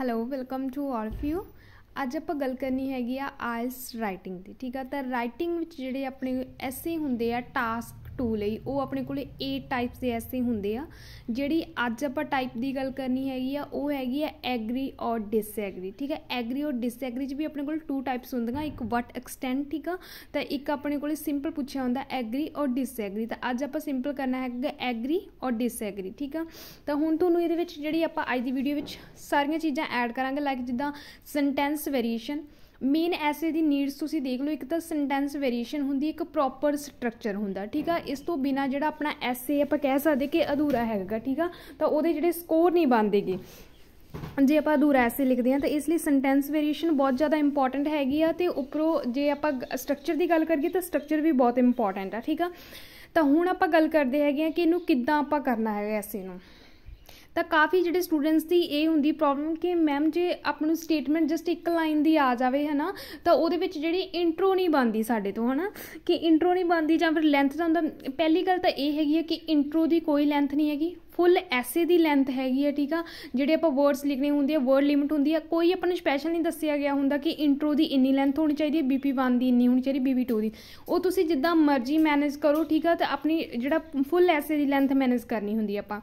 hello welcome to all of you ਅੱਜ ਆਪਾਂ ਗੱਲ ਕਰਨੀ ਹੈਗੀ ਆ ਆਇਲਸ ਰਾਈਟਿੰਗ ਦੀ ਠੀਕ ਆ ਤਾਂ ਰਾਈਟਿੰਗ ਵਿੱਚ ਜਿਹੜੇ ਆਪਣੇ ਐਸੇ ਹੁੰਦੇ ਆ ਟਾਸਕ 2 ਲਈ ਉਹ ਆਪਣੇ ਕੋਲੇ 8 ਟਾਈਪਸ ਦੇ ਐਸੇ ਹੁੰਦੇ ਆ ਜਿਹੜੀ ਅੱਜ ਆਪਾਂ ਟਾਈਪ ਦੀ ਗੱਲ ਕਰਨੀ ਹੈਗੀ ਆ ਉਹ ਹੈਗੀ ਆ ਐਗਰੀ ਔਰ ਡਿਸਐਗਰੀ ਠੀਕ ਹੈ ਐਗਰੀ ਔਰ ਡਿਸਐਗਰੀ ਚ ਵੀ ਆਪਣੇ ਕੋਲ 2 ਟਾਈਪਸ ਹੁੰਦੀਆਂ ਇੱਕ ਵਟ ਐਕਸਟੈਂਟ ਠੀਕ ਆ ਤਾਂ ਇੱਕ ਆਪਣੇ ਕੋਲੇ ਸਿੰਪਲ ਪੁੱਛਿਆ ਹੁੰਦਾ ਐਗਰੀ ਔਰ ਡਿਸਐਗਰੀ ਤਾਂ ਅੱਜ ਆਪਾਂ ਸਿੰਪਲ ਕਰਨਾ ਹੈਗਾ ਐਗਰੀ ਔਰ ਡਿਸਐਗਰੀ ਠੀਕ ਆ ਤਾਂ ਹੁਣ ਤੁਹਾਨੂੰ ਇਹਦੇ ਵਿੱਚ ਜਿਹੜੀ ਆਪਾਂ ਅੱਜ ਦੀ ਵੀਡੀਓ ਵਿੱਚ ਸਾਰੀਆਂ ਚੀਜ਼ਾਂ ਐਡ ਕਰਾਂਗੇ ਲਾਈਕ ਜਿੱਦਾਂ ਸੈਂਟੈਂਸ ਵੇਰੀਏਸ਼ਨ ਮੇਨ ਐਸੇ ਦੀ ਨੀਡਸ ਤੁਸੀਂ ਦੇਖ ਲਓ ਇੱਕ ਤਾਂ ਸੈਂਟੈਂਸ ਵੇਰੀਏਸ਼ਨ ਹੁੰਦੀ ਇੱਕ ਪ੍ਰੋਪਰ ਸਟਰਕਚਰ ਹੁੰਦਾ ਠੀਕ ਆ ਇਸ ਤੋਂ ਬਿਨਾ ਜਿਹੜਾ ਆਪਣਾ ਐਸੇ ਆਪਾਂ ਕਹਿ ਸਕਦੇ ਕਿ ਅਧੂਰਾ ਹੈਗਾ ਠੀਕ ਆ ਤਾਂ ਉਹਦੇ ਜਿਹੜੇ ਸਕੋਰ ਨਹੀਂ ਬਣਦੇਗੇ ਜੇ ਆਪਾਂ ਅਧੂਰਾ ਐਸੇ ਲਿਖਦੇ ਆ ਤਾਂ ਇਸ ਲਈ ਸੈਂਟੈਂਸ ਵੇਰੀਏਸ਼ਨ ਬਹੁਤ ਜ਼ਿਆਦਾ ਇੰਪੋਰਟੈਂਟ ਹੈਗੀ ਆ ਤੇ ਉੱਪਰੋਂ ਜੇ ਆਪਾਂ ਸਟਰਕਚਰ ਦੀ ਗੱਲ ਕਰੀਏ ਤਾਂ ਸਟਰਕਚਰ ਵੀ ਬਹੁਤ ਇੰਪੋਰਟੈਂਟ ਆ ਠੀਕ ਆ ਤਾਂ ਹੁਣ ਆਪਾਂ ਗੱਲ ਕਰਦੇ ਹੈਗੇ ਆ ਕਿ ਇਹਨੂੰ ਕਿੱਦਾਂ ਆਪਾਂ ਕਰਨਾ ਹੈਗਾ ਐਸੇ ਨੂੰ ਤਾਂ ਕਾਫੀ ਜਿਹੜੇ ਸਟੂਡੈਂਟਸ ਦੀ ਇਹ ਹੁੰਦੀ ਪ੍ਰੋਬਲਮ ਕਿ ਮੈਮ ਜੇ ਆਪ ਨੂੰ ਸਟੇਟਮੈਂਟ ਜਸਟ ਇੱਕ ਲਾਈਨ ਦੀ ਆ ਜਾਵੇ ਹਨਾ ਤਾਂ ਉਹਦੇ ਵਿੱਚ ਜਿਹੜੀ ਇੰਟਰੋ ਨਹੀਂ ਬਣਦੀ ਸਾਡੇ ਤੋਂ ਹਨਾ ਕਿ ਇੰਟਰੋ ਨਹੀਂ ਬਣਦੀ ਜਾਂ ਫਿਰ ਲੈਂਥ ਦਾ ਹੁੰਦਾ ਪਹਿਲੀ ਗੱਲ ਤਾਂ ਇਹ ਹੈਗੀ ਹੈ ਕਿ ਇੰਟਰੋ ਦੀ ਕੋਈ ਲੈਂਥ ਨਹੀਂ ਹੈਗੀ ਫੁੱਲ ਐਸੇ ਦੀ ਲੈਂਥ ਹੈਗੀ ਹੈ ਠੀਕ ਆ ਜਿਹੜੇ ਆਪਾਂ ਵਰਡਸ ਲਿਖਨੇ ਹੁੰਦੇ ਆ ਵਰਡ ਲਿਮਿਟ ਹੁੰਦੀ ਆ ਕੋਈ ਆਪਾਂ ਨੂੰ ਸਪੈਸ਼ਲ ਨਹੀਂ ਦੱਸਿਆ ਗਿਆ ਹੁੰਦਾ ਕਿ ਇੰਟਰੋ ਦੀ ਇੰਨੀ ਲੈਂਥ ਹੋਣੀ ਚਾਹੀਦੀ ਹੈ ਬੀਪੀ 1 ਦੀ ਇੰਨੀ ਹੋਣੀ ਚਾਹੀਦੀ ਬੀਪੀ 2 ਦੀ ਉਹ ਤੁਸੀਂ ਜਿੱਦਾਂ ਮਰਜ਼ੀ ਮੈਨੇਜ ਕਰੋ ਠੀਕ ਆ ਤੇ ਆਪਣੀ ਜਿਹੜਾ ਫੁੱਲ ਐਸੇ ਦੀ ਲੈਂਥ ਮੈਨੇਜ ਕਰਨੀ ਹੁੰਦੀ ਆਪਾਂ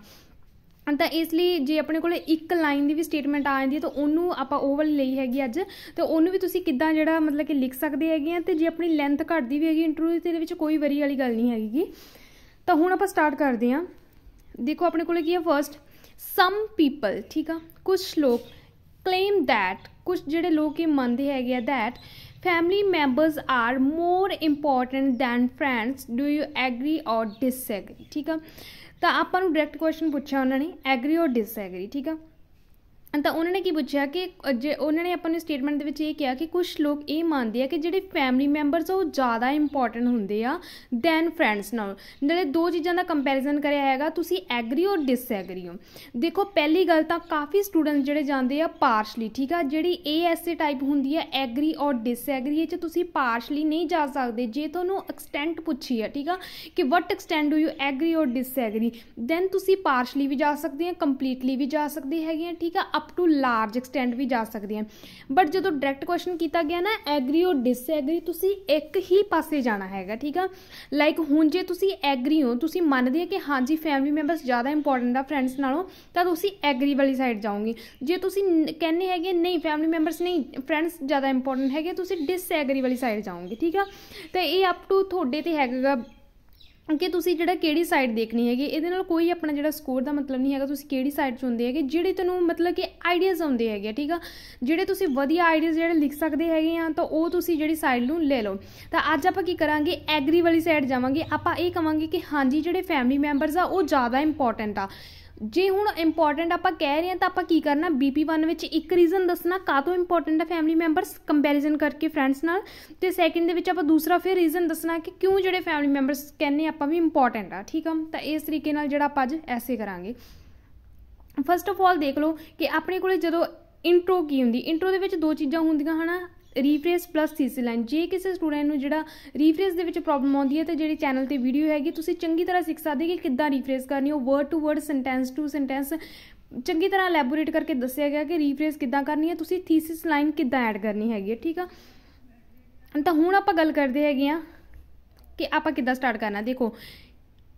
ਤਾਂ ਇਸ ਲਈ ਜੇ ਆਪਣੇ ਕੋਲ ਇੱਕ ਲਾਈਨ ਦੀ ਵੀ ਸਟੇਟਮੈਂਟ ਆ ਜਾਂਦੀ ਹੈ ਤਾਂ ਉਹਨੂੰ ਆਪਾਂ ਓਵਲ ਲਈ ਹੈਗੀ ਅੱਜ ਤੇ ਉਹਨੂੰ ਵੀ ਤੁਸੀਂ ਕਿੱਦਾਂ ਜਿਹੜਾ ਮਤਲਬ ਕਿ ਲਿਖ ਸਕਦੇ ਹੈਗੇ ਆ ਤੇ ਜੇ ਆਪਣੀ ਲੈਂਥ ਘਟਦੀ ਵੀ ਹੈਗੀ ਇੰਟਰਵਿਊ ਦੇ ਵਿੱਚ ਕੋਈ ਵਰੀ ਵਾਲੀ ਗੱਲ ਨਹੀਂ ਹੈਗੀ ਤਾਂ ਹੁਣ ਆਪਾਂ ਸਟਾਰਟ ਕਰਦੇ ਹਾਂ ਦੇਖੋ ਆਪਣੇ ਕੋਲ ਕੀ ਹੈ ਫਰਸਟ ਸਮ ਪੀਪਲ ਠੀਕ ਆ ਕੁਝ ਲੋਕ ਕਲੇਮ ਥੈਟ ਕੁਝ ਜਿਹੜੇ ਲੋਕ ਇਹ ਮੰਨਦੇ ਹੈਗੇ ਆ that family members are more important than friends do you agree or disagree ਠੀਕ ਆ ਤਾਂ ਆਪਾਂ ਨੂੰ ਡਾਇਰੈਕਟ ਕੁਐਸਚਨ ਪੁੱਛਿਆ ਉਹਨਾਂ ਨੇ ਐਗਰੀ অর ਡਿਸਐਗਰੀ ਠੀਕ ਆ ਤਾਂ ਉਹਨਾਂ ਨੇ ਕੀ ਪੁੱਛਿਆ ਕਿ ਜੇ ਉਹਨਾਂ ਨੇ ਆਪਾਂ ਨੂੰ ਸਟੇਟਮੈਂਟ ਦੇ ਵਿੱਚ ਇਹ ਕਿਹਾ ਕਿ ਕੁਝ ਲੋਕ ਇਹ ਮੰਨਦੇ ਆ ਕਿ ਜਿਹੜੇ ਫੈਮਿਲੀ ਮੈਂਬਰਸ ਉਹ ਜ਼ਿਆਦਾ ਇੰਪੋਰਟੈਂਟ ਹੁੰਦੇ ਆ ਦੈਨ ਫਰੈਂਡਸ ਨਾਲ ਜਿਹੜੇ ਦੋ ਚੀਜ਼ਾਂ ਦਾ ਕੰਪੈਰੀਜ਼ਨ ਕਰਿਆ ਹੈਗਾ ਤੁਸੀਂ ਐਗਰੀ ਔਰ ਡਿਸਐਗਰੀ ਹੋ ਦੇਖੋ ਪਹਿਲੀ ਗੱਲ ਤਾਂ ਕਾਫੀ ਸਟੂਡੈਂਟ ਜਿਹੜੇ ਜਾਂਦੇ ਆ ਪਾਰਸ਼ਲੀ ਠੀਕ ਆ ਜਿਹੜੀ ਏਐਸਏ ਟਾਈਪ ਹੁੰਦੀ ਆ ਐਗਰੀ ਔਰ ਡਿਸਐਗਰੀ ਇਹ ਚ ਤੁਸੀਂ ਪਾਰਸ਼ਲੀ ਨਹੀਂ ਜਾ ਸਕਦੇ ਜੇ ਤੁਹਾਨੂੰ ਐਕਸਟੈਂਟ ਪੁੱਛੀ ਆ ਠੀਕ ਆ ਕਿ what extent do you agree or disagree then ਤੁਸੀਂ ਪਾਰਸ਼ਲੀ ਵੀ ਜਾ ਸਕਦੇ ਆ ਕੰਪਲੀਟਲੀ ਵੀ ਜਾ ਸਕਦੇ ਹੈਗੇ ਆ ਠੀਕ ਆ ਅਪ ਟੂ ਲਾਰਜ ਐਕਸਟੈਂਡ ਵੀ ਜਾ ਹੈ ਬਟ ਜਦੋਂ ਡਾਇਰੈਕਟ ਕੁਐਸਚਨ ਕੀਤਾ ਗਿਆ ਨਾ ਐਗਰੀ ਔਰ ਡਿਸਐਗਰੀ ਤੁਸੀਂ ਇੱਕ ਹੀ ਪਾਸੇ ਜਾਣਾ ਹੈਗਾ ਠੀਕ ਆ ਲਾਈਕ ਹੁਣ ਜੇ ਤੁਸੀਂ ਐਗਰੀ ਹੋ ਤੁਸੀਂ ਮੰਨਦੇ ਹੋ ਕਿ ਹਾਂਜੀ ਫੈਮਿਲੀ ਮੈਂਬਰਸ ਜ਼ਿਆਦਾ ਇੰਪੋਰਟੈਂਟ ਆ ਫਰੈਂਡਸ ਨਾਲੋਂ ਤਾਂ ਤੁਸੀਂ ਐਗਰੀ ਵਾਲੀ ਸਾਈਡ ਜਾਓਗੇ ਜੇ ਤੁਸੀਂ ਕਹਿੰਦੇ ਹੈਗੇ ਨਹੀਂ ਫੈਮਿਲੀ ਮੈਂਬਰਸ ਨਹੀਂ ਫਰੈਂਡਸ ਜ਼ਿਆਦਾ ਇੰਪੋਰਟੈਂਟ ਹੈਗੇ ਤੁਸੀਂ ਡਿਸਐਗਰੀ ਵਾਲੀ ਸਾਈਡ ਜਾਓਗੇ ਠੀਕ ਆ ਤੇ ਇਹ ਅਪ ਟੂ ਤੁਹਾਡੇ ਤੇ ਹੈਗਾ ਕਿ ਤੁਸੀਂ ਜਿਹੜਾ ਕਿਹੜੀ ਸਾਈਡ ਦੇਖਣੀ ਹੈਗੀ ਇਹਦੇ ਨਾਲ ਕੋਈ ਆਪਣਾ ਜਿਹੜਾ ਸਕੋਰ ਦਾ ਮਤਲਬ ਨਹੀਂ ਹੈਗਾ ਤੁਸੀਂ ਕਿਹੜੀ ਸਾਈਡ ਚੁਣਦੇ ਹੈਗੇ ਜਿਹੜੇ ਤੁਹਾਨੂੰ ਮਤਲਬ ਕਿ ਆਈਡੀਆਜ਼ ਆਉਂਦੇ ਹੈਗੇ ਠੀਕ ਆ ਜਿਹੜੇ ਤੁਸੀਂ ਵਧੀਆ ਆਈਡੀਆਜ਼ ਜਿਹੜੇ ਲਿਖ ਸਕਦੇ ਹੈਗੇ ਆ ਤਾਂ ਉਹ ਤੁਸੀਂ ਜਿਹੜੀ ਸਾਈਡ ਨੂੰ ਲੈ ਲਓ ਤਾਂ ਅੱਜ ਆਪਾਂ ਕੀ ਕਰਾਂਗੇ ਐਗਰੀ ਵਾਲੀ ਸਾਈਡ ਜਾਵਾਂਗੇ ਆਪਾਂ ਇਹ ਕਵਾਂਗੇ ਕਿ ਹਾਂਜੀ ਜਿਹੜੇ ਫੈਮਿਲੀ ਮੈਂਬਰਸ ਆ ਉਹ ਜ਼ਿਆਦਾ ਇੰਪੋਰਟੈਂਟ ਆ ਜੇ ਹੁਣ ਇੰਪੋਰਟੈਂਟ ਆਪਾਂ ਕਹਿ ਰਹੇ ਹਾਂ ਤਾਂ ਆਪਾਂ ਕੀ ਕਰਨਾ BP1 ਵਿੱਚ ਇੱਕ ਰੀਜ਼ਨ ਦੱਸਣਾ ਕਾਤੋਂ ਇੰਪੋਰਟੈਂਟ ਹੈ ਫੈਮਿਲੀ ਮੈਂਬਰਸ ਕੰਪੈਰੀਜ਼ਨ ਕਰਕੇ ਫਰੈਂਡਸ ਨਾਲ ਤੇ ਸੈਕਿੰਡ ਦੇ ਵਿੱਚ ਆਪਾਂ ਦੂਸਰਾ ਫਿਰ ਰੀਜ਼ਨ ਦੱਸਣਾ ਕਿ ਕਿਉਂ ਜਿਹੜੇ ਫੈਮਿਲੀ ਮੈਂਬਰਸ ਕਹਿੰਨੇ ਆਪਾਂ ਵੀ ਇੰਪੋਰਟੈਂਟ ਆ ਠੀਕ ਆ ਤਾਂ ਇਸ ਤਰੀਕੇ ਨਾਲ ਜਿਹੜਾ ਆਪਾਂ ਅੱਜ ਐਸੇ ਕਰਾਂਗੇ ਫਸਟ ਆਫ ਆਲ ਦੇਖ ਲਓ ਕਿ ਆਪਣੇ ਕੋਲੇ ਜਦੋਂ ਇੰਟਰੋ ਕੀ ਹੁੰਦੀ ਇੰਟਰੋ ਦੇ ਵਿੱਚ ਦੋ ਚੀਜ਼ਾਂ ਹੁੰਦੀਆਂ ਹਨਾ ਰੀਫਰੇਸ ਪਲੱਸ ਥੀਸਿਸ ਲਾਈਨ ਜੇ ਕਿਸੇ ਸਟੂਡੈਂਟ ਨੂੰ ਜਿਹੜਾ ਰੀਫਰੇਸ ਦੇ ਵਿੱਚ ਪ੍ਰੋਬਲਮ ਆਉਂਦੀ ਹੈ ਤੇ ਜਿਹੜੀ ਚੈਨਲ ਤੇ ਵੀਡੀਓ ਹੈਗੀ ਤੁਸੀਂ ਚੰਗੀ ਤਰ੍ਹਾਂ ਸਿੱਖ ਸਕਦੇ ਕਿ ਕਿੱਦਾਂ ਰੀਫਰੇਸ ਕਰਨੀ ਉਹ word to word sentence to sentence ਚੰਗੀ ਤਰ੍ਹਾਂ ਲੈਬੋਰੇਟ ਕਰਕੇ ਦੱਸਿਆ ਗਿਆ ਕਿ ਰੀਫਰੇਸ ਕਿੱਦਾਂ ਕਰਨੀ ਹੈ ਤੁਸੀਂ ਥੀਸਿਸ ਲਾਈਨ ਕਿੱਦਾਂ ਐਡ ਕਰਨੀ ਹੈਗੀ ਹੈ ਠੀਕ ਆ ਤਾਂ ਹੁਣ ਆਪਾਂ ਗੱਲ ਕਰਦੇ ਹੈਗੇ ਆ ਕਿ ਆਪਾਂ ਕਿੱਦਾਂ ਸਟਾਰਟ ਕਰਨਾ ਦੇਖੋ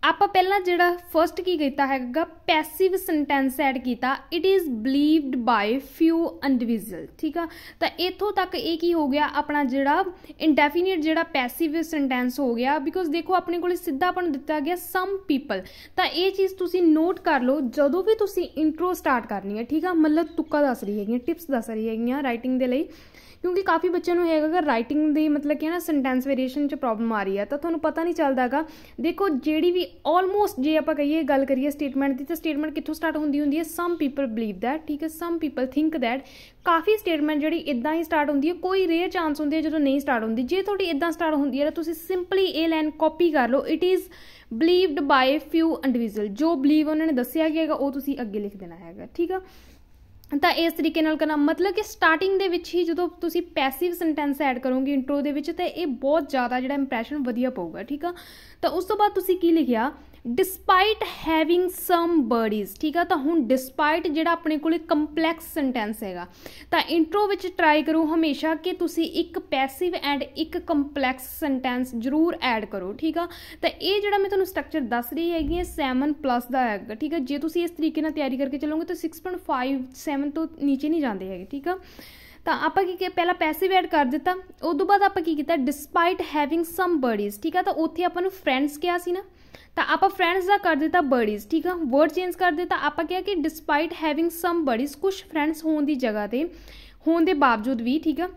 ਆਪਾਂ ਪਹਿਲਾਂ ਜਿਹੜਾ ਫਰਸਟ ਕੀ ਕੀਤਾ ਹੈਗਾ ਪੈਸਿਵ ਸੈਂਟੈਂਸ ਐਡ ਕੀਤਾ it is believed by few individual ਠੀਕ ਆ ਤਾਂ ਇਥੋਂ ਤੱਕ ਇਹ ਕੀ ਹੋ ਗਿਆ ਆਪਣਾ ਜਿਹੜਾ ਇਨਡੈਫੀਨਿਟ ਜਿਹੜਾ ਪੈਸਿਵ ਸੈਂਟੈਂਸ ਹੋ ਗਿਆ ਬਿਕੋਜ਼ ਦੇਖੋ ਆਪਣੇ ਕੋਲੇ ਸਿੱਧਾ ਆਪਣ ਦਿੱਤਾ ਗਿਆ ਸਮ ਪੀਪਲ ਤਾਂ ਇਹ ਚੀਜ਼ ਤੁਸੀਂ ਨੋਟ ਕਰ ਲਓ ਜਦੋਂ ਵੀ ਤੁਸੀਂ ਇੰਟਰੋ ਸਟਾਰਟ ਕਰਨੀ ਹੈ ਠੀਕ ਆ ਮਤਲਬ ਤੁੱਕਾ ਦੱਸ ਰਹੀ ਹੈਗੀਆਂ ਟਿਪਸ ਦੱਸ ਰਹੀ ਹੈਗੀਆਂ ਰਾਈਟਿੰਗ ਦੇ ਲਈ ਕਿਉਂਕਿ ਕਾਫੀ ਬੱਚਿਆਂ ਨੂੰ ਹੈਗਾ ਕਿ ਰਾਈਟਿੰਗ ਦੀ ਮਤਲਬ ਕਿ ਹੈ ਨਾ ਸੈਂਟੈਂਸ ਵੇਰੀਏਸ਼ਨ 'ਚ ਪ੍ਰੋਬਲਮ ਆ ਰਹੀ ਹੈ ਤਾਂ ਤੁਹਾਨੂੰ ਪਤਾ ਨਹੀਂ ਚੱਲਦਾਗਾ ਦੇਖੋ ਜਿਹੜੀ ਵੀ ਆਲਮੋਸਟ ਜੇ ਆਪਾਂ ਕਹੀਏ ਗੱਲ ਕਰੀਏ ਸਟੇਟਮੈਂਟ ਦੀ ਤਾਂ ਸਟੇਟਮੈਂਟ ਕਿੱਥੋਂ ਸਟਾਰਟ ਹੁੰਦੀ ਹੁੰਦੀ ਹੈ ਸਮ ਪੀਪਲ ਬਲੀਵ ਦੈਟ ਠੀਕ ਹੈ ਸਮ ਪੀਪਲ ਥਿੰਕ ਦੈਟ ਕਾਫੀ ਸਟੇਟਮੈਂਟ ਜਿਹੜੀ ਇਦਾਂ ਹੀ ਸਟਾਰਟ ਹੁੰਦੀ ਹੈ ਕੋਈ ਰੇਅਰ ਚਾਂਸ ਹੁੰਦੀ ਹੈ ਜਦੋਂ ਨਹੀਂ ਸਟਾਰਟ ਹੁੰਦੀ ਜੇ ਤੁਹਾਡੀ ਇਦਾਂ ਸਟਾਰਟ ਹੁੰਦੀ ਹੈ ਤਾਂ ਤੁਸੀਂ ਸਿੰਪਲੀ ਇਹ ਲਾਈਨ ਕਾਪੀ ਕਰ ਲਓ it is believed by few individual ਜੋ ਬਲੀਵ ਉਹਨਾਂ ਨੇ ਦੱਸਿਆ ਗਿਆ ਹੈਗਾ ਉਹ ਤੁਸੀਂ ਅੱਗੇ ਲਿਖ ਦੇਣਾ ਹੈਗਾ ਠੀਕ ਆ ਤਾਂ ਇਸ ਤਰੀਕੇ ਨਾਲ ਕਰਨਾ ਮਤਲਬ ਕਿ ਸਟਾਰਟਿੰਗ ਦੇ ਵਿੱਚ ਹੀ ਜਦੋਂ ਤੁਸੀਂ ਪੈਸਿਵ ਸੈਂਟੈਂਸ ਐਡ ਕਰੋਗੇ ਇੰਟਰੋ ਦੇ ਵਿੱਚ ਤਾਂ ਇਹ ਬਹੁਤ ਜ਼ਿਆਦਾ ਜਿਹੜਾ ਇੰਪ੍ਰੈਸ਼ਨ ਵਧੀਆ ਪਊਗਾ ਠੀਕ ਆ ਤਾਂ ਉਸ ਤੋਂ ਬਾਅਦ ਤੁਸੀਂ ਕੀ ਲਿਖਿਆ ਡਿਸਪਾਈਟ ਹੈਵਿੰਗ ਸਮ ਬਰਡੀਜ਼ ਠੀਕ ਆ ਤਾਂ ਹੁਣ ਡਿਸਪਾਈਟ ਜਿਹੜਾ ਆਪਣੇ ਕੋਲੇ ਕੰਪਲੈਕਸ ਸੈਂਟੈਂਸ ਹੈਗਾ ਤਾਂ ਇੰਟਰੋ ਵਿੱਚ ਟਰਾਈ ਕਰੋ ਹਮੇਸ਼ਾ ਕਿ ਤੁਸੀਂ ਇੱਕ ਪੈਸਿਵ ਐਂਡ ਇੱਕ ਕੰਪਲੈਕਸ ਸੈਂਟੈਂਸ ਜ਼ਰੂਰ ਐਡ ਕਰੋ ਠੀਕ ਆ ਤਾਂ ਇਹ ਜਿਹੜਾ ਮੈਂ ਤੁਹਾਨੂੰ ਸਟਰਕਚਰ ਦੱਸ ਰਹੀ ਹੈਗੀ ਹੈ 7 ਪਲੱਸ ਦਾ ਹੈਗਾ ਠੀਕ ਆ ਜੇ ਤੁਸੀਂ ਇਸ ਤਰੀਕੇ ਨਾਲ ਤਿਆਰੀ ਕਰਕੇ ਚੱਲੋਗੇ ਤਾਂ 6.5 7 ਤੋਂ ਨੀਚੇ ਨਹੀਂ ਜਾਂਦੇ ਹੈਗੇ ਠੀਕ ਆ ਤਾਂ ਆਪਾਂ ਕੀ ਪਹਿਲਾਂ ਪੈਸਿਵ ਐਡ ਕਰ ਦਿੱਤਾ ਉਸ ਤੋਂ ਬਾਅਦ ਆਪਾਂ ਕੀ ਕੀਤਾ ਡਿਸਪਾਈਟ ਹੈਵਿੰਗ ਸਮ ਬਰਡੀਜ਼ ਠੀਕ ਆ ਤਾਂ ਉੱਥੇ ਆਪਾਂ ਨੂੰ ਫਰੈਂਡਸ ਕਿਹਾ ਸੀ ਨਾ ਤਾਂ ਆਪਾਂ ਫਰੈਂਡਸ ਦਾ ਕਰ ਦਿੱਤਾ ਬੜੀਜ਼ ਠੀਕ ਆ ਵਰਡ ਚੇਂਜ ਕਰ ਦਿੱਤਾ ਆਪਾਂ ਕਿਹਾ ਕਿ ਡਿਸਪਾਈਟ ਹੈਵਿੰਗ ਸਮ ਬੜੀਜ਼ ਕੁਝ ਫਰੈਂਡਸ ਹੋਣ ਦੀ ਜਗ੍ਹਾ ਤੇ ਹੋਣ ਦੇ ਬਾਵਜੂਦ ਵੀ ਠੀਕ ਆ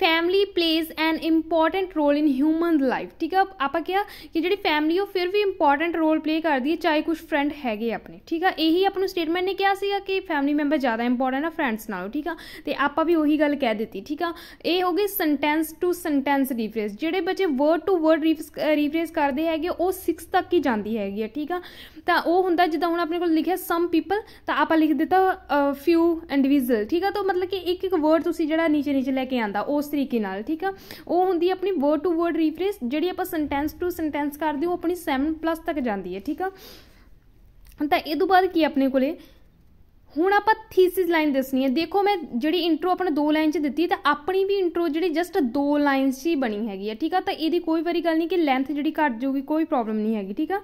family plays an important role in human life ਠੀਕ ਆ ਆਪਾਂ ਕਿਹਾ ਕਿ ਜਿਹੜੀ ਫੈਮਿਲੀ ਉਹ ਫਿਰ ਵੀ ਇੰਪੋਰਟੈਂਟ ਰੋਲ ਪਲੇ ਕਰਦੀ ਹੈ ਚਾਹੇ ਕੁਝ ਫਰੈਂਡ ਹੈਗੇ ਆਪਣੇ ਠੀਕ ਆ ਇਹੀ ਆਪਾਂ ਨੂੰ ਸਟੇਟਮੈਂਟ ਨੇ ਕਿਹਾ ਸੀਗਾ ਕਿ ਫੈਮਿਲੀ ਮੈਂਬਰ ਜ਼ਿਆਦਾ ਇੰਪੋਰਟੈਂਟ ਆ ਫਰੈਂਡਸ ਨਾਲੋਂ ਠੀਕ ਆ ਤੇ ਆਪਾਂ ਵੀ ਉਹੀ ਗੱਲ ਕਹਿ ਦਿੱਤੀ ਠੀਕ ਆ ਇਹ ਹੋ ਗਏ ਸੈਂਟੈਂਸ ਟੂ ਸੈਂਟੈਂਸ ਰੀਫਰੇਸ ਜਿਹੜੇ ਬੱਚੇ ਵਰਡ ਟੂ ਵਰਡ ਰੀਫਰੇਸ ਕਰਦੇ ਹੈਗੇ ਉਹ 6 ਤੱਕ ਹੀ ਜਾਂਦੀ ਹੈਗੀ ਆ ਠੀਕ ਆ ਤਾਂ ਉਹ ਹੁੰਦਾ ਜਿੱਦਾਂ ਹੁਣ ਆਪਣੇ ਕੋਲ ਲਿਖਿਆ ਸਮ ਪੀਪਲ ਤਾਂ ਆਪਾਂ ਲਿਖ ਦਿੱਤਾ ਫਿਊ ਇੰਡੀਵਿਜੂਅਲ ਠੀਕ ਆ ਤਾਂ ਮਤਲਬ ਕਿ ਇੱਕ ਇੱਕ ਵਰਡ ਤੁਸੀਂ ਜਿਹੜਾ ਨੀਚੇ ਨੀਚੇ ਲੈ ਕੇ ਆਂਦਾ ਉਸ ਤਰੀਕੇ ਨਾਲ ਠੀਕ ਆ ਉਹ ਹੁੰਦੀ ਆਪਣੀ ਵਰਡ ਟੂ ਵਰਡ ਰੀਫਰੇਸ ਜਿਹੜੀ ਆਪਾਂ ਸੈਂਟੈਂਸ ਟੂ ਸੈਂਟੈਂਸ ਕਰਦੇ ਹੋ ਆਪਣੀ 7 ਪਲੱਸ ਤੱਕ ਜਾਂਦੀ ਹੈ ਠੀਕ ਆ ਤਾਂ ਇਹ ਤੋਂ ਬਾਅਦ ਕੀ ਆਪਣੇ ਕੋਲੇ ਹੁਣ ਆਪਾਂ ਥੀਸਿਸ ਲਾਈਨ ਦੱਸਣੀ ਹੈ ਦੇਖੋ ਮੈਂ ਜਿਹੜੀ ਇੰਟਰੋ ਆਪਣੇ ਦੋ ਲਾਈਨ ਚ ਦਿੱਤੀ ਤਾਂ ਆਪਣੀ ਵੀ ਇੰਟਰੋ ਜਿਹੜੀ ਜਸਟ ਦੋ ਲਾਈਨਸ ਹੀ ਬਣੀ ਹੈਗੀ ਹੈ ਠੀਕ ਆ ਤਾਂ ਇਹਦੀ ਕੋਈ ਵਾਰੀ ਗੱਲ ਨਹੀਂ ਕਿ ਲੈਂਥ ਜਿਹੜੀ ਘਟ ਜਾਊਗੀ ਕੋਈ ਪ੍ਰੋਬਲਮ ਨਹੀਂ ਹੈਗੀ ਠੀਕ ਆ